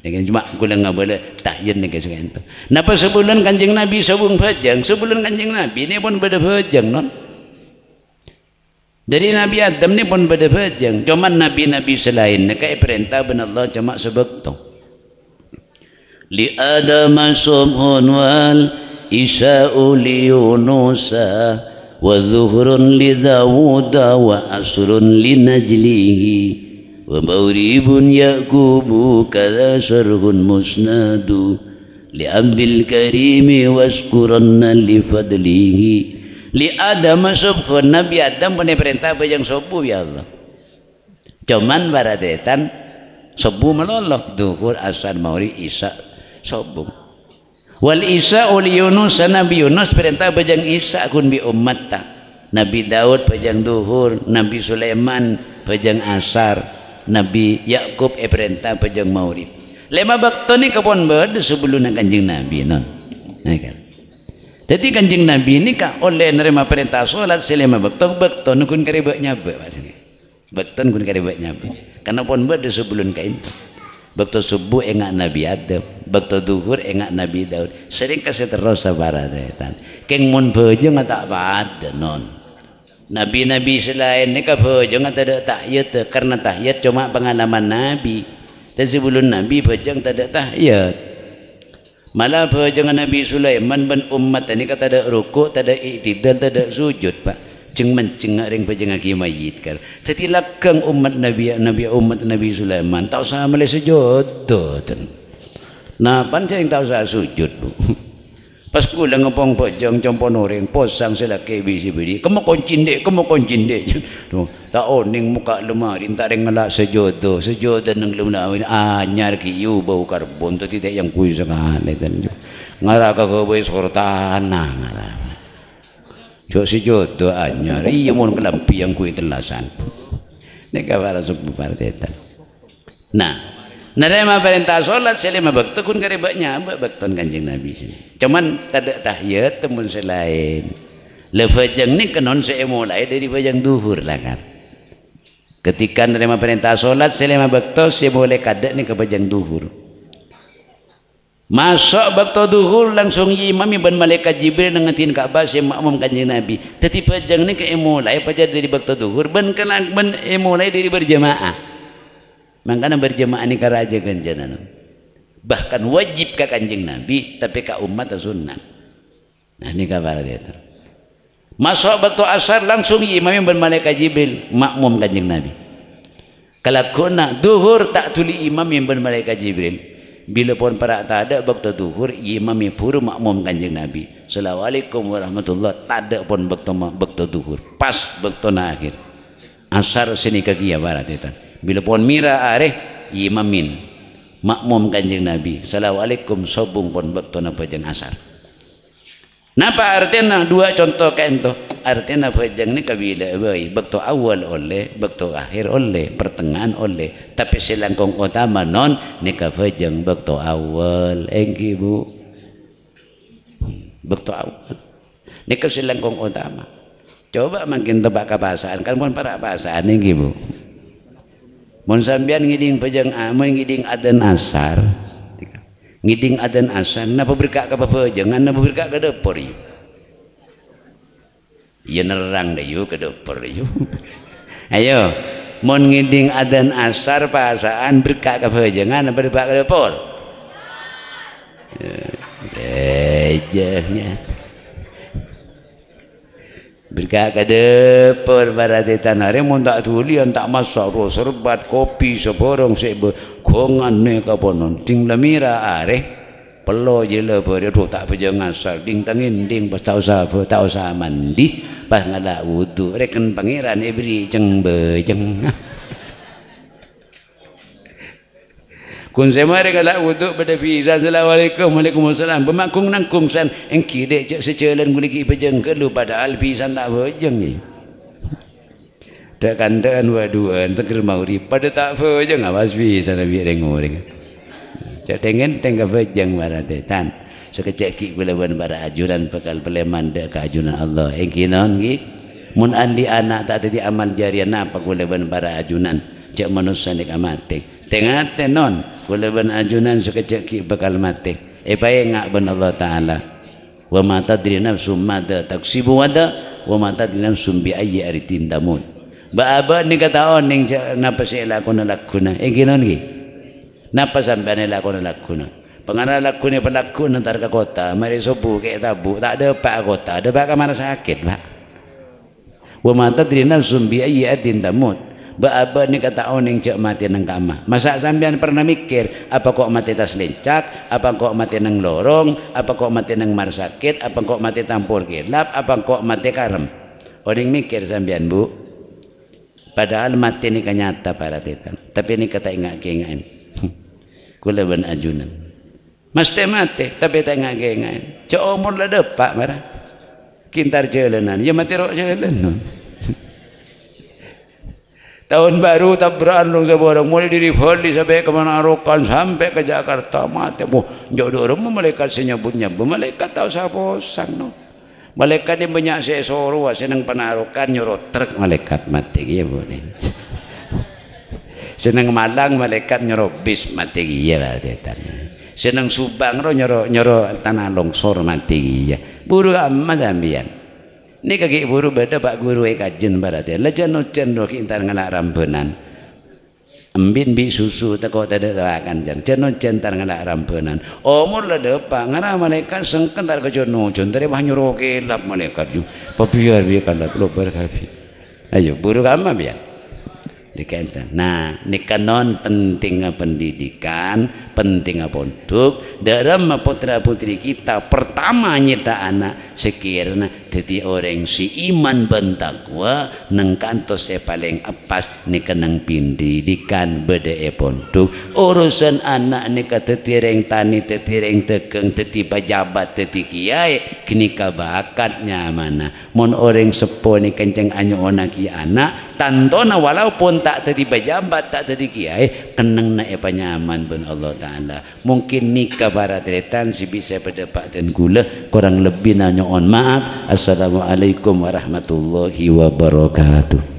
Dengan cuma nggak boleh tak yen ni kaseng tu. Napa sebulan Kanjeng Nabi sebung fajang, sebulan Kanjeng Nabi ni pun beda fajang non. Jadi Nabi Adam ni pun berdebat yang cuma Nabi-Nabi selain. Nekai perintah benar Allah cuma sebetul. Li Adam subhan wal Isa li Yunusa wa zuhrun li Dawuda, wa asrun li Najlihi wa mauribun Yaqubu kada syarhun musnadu li Abdul Karim wa syukuran li Fadlihi li adam subhan nabi adam punya perintah apa yang subuh ya Allah cuman para detan subuh meloloh duhur asar mauri isya subuh wal isya uli yunus nabi yunus perintah apa yang isya kun bi umat ta nabi daud pejang duhur nabi sulaiman pejang asar nabi yakub eh perintah apa yang maurib lima waktu ni kapan berada sebelum nak kanjeng nabi non Okay. Jadi kanjeng Nabi ini kak oleh nerima perintah solat selama betul betul nukun karibat nyabe maksudnya. Betul nukun karibat nyabe. Karena pun berde sebelum kain. Betul subuh engak Nabi Adam. Betul duhur engak Nabi Daud. Sering kasih terus sabar ada. kan. Keng mon bejo nggak tak ada non. Nabi-nabi selain ni kah bejo nggak ada tahyat. Karena tahyat cuma pengalaman Nabi. Dan sebelum Nabi bejo tak ada tahyat. Malah perjuangan Nabi Sulaiman ben umat ini kata ada rukuk, tak ada iktidal, tak ada sujud pak. Ceng menceng ada yang perjuangan ke mayit kan. Tapi lakang umat Nabi, Nabi umat Nabi Sulaiman tak usah malah sejodoh tu. Nah, pancang tak usah sujud bu. Pas ku dengan lah pong pejang campur noreng, pos sang sila kebi si beri. Kamu kuncin dek, kamu kuncin dek. tak oning muka lemah, rintak dengan lak sejodo, sejodo neng lemah. Ah, nyar kiu bau karbon tu tidak yang kuih sekali dan tu. Ngarah kau kau bayi sor tanah ngarah. Jo sejodo anyar, ah, iya mohon kelam yang kui terlasan, Nek kau rasa bubar tetan. Nah, Nerima perintah solat selima bak tekun kare baknya bak bak tuan kanjeng Nabi sini. Cuman tade tahiyat temun selain. Le fajang ni kenon saya mulai dari fajang duhur lah kan. Ketika nerima perintah solat selima bak tu se boleh kadak ni ke fajang duhur. Masuk waktu duhur langsung imam iban malaikat Jibril nangatin Ka'bah yang makmum kanjeng Nabi. Tetapi pajang ni ke emulai pajak dari waktu duhur. Ben kena ben emulai dari berjamaah. Makanya berjemaah ini ke raja kanjeng Nabi. Bahkan wajib ke kanjeng Nabi, tapi ke umat dan sunnah. Nah ini kabar dia Masuk waktu asar langsung imam yang malaikat Jibril makmum kanjeng Nabi. Kalau kau nak duhur tak tuli imam yang malaikat Jibril. Bila pun para tak ada waktu duhur, imam yang puru makmum kanjeng Nabi. Assalamualaikum warahmatullahi Tak ada pun waktu duhur. Pas waktu akhir. Asar sini ke kia barat itu bila pun mira areh ah, imamin makmum kanjeng nabi assalamualaikum sobung pun betul napa jeng asar napa artinya dua contoh kain tu artinya apa jeng ni kabilah. boy betul awal oleh betul akhir oleh pertengahan oleh tapi selangkong utama non ni kafe jeng betul awal engki bu betul awal ni kafe selangkong utama coba makin tebak kapasan kan pun para kapasan engki bu Mun sambian ngiding pejeng amun ah, ngiding adan asar. Ngiding adan asar napa berkat ka bapa jangan napa berkat ka depor yu. Ya nerang de yu ka depor yu. Ayo, mun ngiding adan asar pasaan berkat ka bapa jangan napa berkat ka depor. Ya. Lejehnya. nya. Berkat kata perbarat tanah remon tak tuli yang tak masak roh serbat kopi seborong sebe kongan ne kaponon ting lemira lah are ah, pelo je le bere tu tak pejangan sal ding tangin ding pas tau sapo tau sa mandi pas ngada wudu reken pangeran ibri jeng be jeng Kun semua semare galak untuk pada visa assalamualaikum waalaikumsalam bemakung nangkung san engki dek cak sejalan. guli ki pejeng ke pada alfi san tak pejeng ni Tak kandaan waduan tengkel mauri pada tak pejeng awas fi san bi rengoreng Cek tengen tengka pejeng marade tan sekecek ki belawan bara ajuran pekal peleman de ajuran Allah engki non ki mun andi anak tak ada di amal jariah napa kuleban para ajunan Cak manusia nik amatik Tengah tenon Kula ben ajunan suka ki bakal mati Epa eh, yang ngak ben Allah Ta'ala Wa ma tadri nafsu mada taksibu wada Wa ma tadri nafsu bi ayyi aritin damun Ba'aba ni kata on oh, ni Napa si lakuna lakuna Eh gino ni Napa sampai ni lakuna lakuna Pengarah lakuna pelakuna antara ke kota Mari sobu ke tabu Tak ada pak kota Ada pak kamar sakit pak Wa ma tadri nafsu bi aritin damun apa ni kata oning oh, cek mati nang kama. Masa sambian pernah mikir apa kok mati tas lencak, apa kok mati nang lorong, apa kok mati nang mar sakit, apa kok mati tampur gelap, apa kok mati karam. Oning mikir sambian bu. Padahal mati ni kenyata kan para tetang. Tapi ini kata ingat keingain. Kula ben ajunan. Mesti mati tapi tak ingat keingain. Cek umur lah depak marah. Kintar jalanan. Ya mati rok jalanan. Tahun baru tak beran dong orang Mulai diri Fali sampai ke mana Manarokan sampai ke Jakarta mati. Bu, jodoh orang malaikat senyabunya. Bu malaikat tahu saya bosan no. Malaikat yang banyak saya soru, senang penarokan nyuruh truk malaikat mati. Iya bu Senang malang malaikat nyuruh bis mati. Iya lah tetapi. Senang subang roh nyuruh nyuruh tanah longsor mati. Iya. Buru amat lah, ambian. Ini kaki buru beda pak guru yang kajen pada dia. Lejan ucen roh kita ngelak rampenan. Embin bi susu tak kau tidak terangkan jen. Jen ucen tar ngelak rampenan. Omur lah depa ngana malaikat sengken tar kejun ucen. Oh, tadi banyak roh kelap malaikat tu. Pepiar lah, biar kalau perlu berkapi. Ayo buru kama biar dikaitkan. Nah, ni kanon penting pendidikan, penting apa untuk dalam putra putri kita pertama nyata anak sekiranya jadi orang si iman bentakwa neng kantos saya e paling apas ni kenang pendidikan beda e pontuk urusan anak ni kata tiring tani tiring tegeng tadi pejabat tadi kiai kini bakatnya mana mon orang sepo ni kencang anyo anak kiai anak walau walaupun tak tadi pejabat tak tadi kiai kenang nak apa ya nyaman pun Allah Taala mungkin nikah para tretan si bisa pada pak dan gula kurang lebih nanya on maaf assalamualaikum warahmatullahi wabarakatuh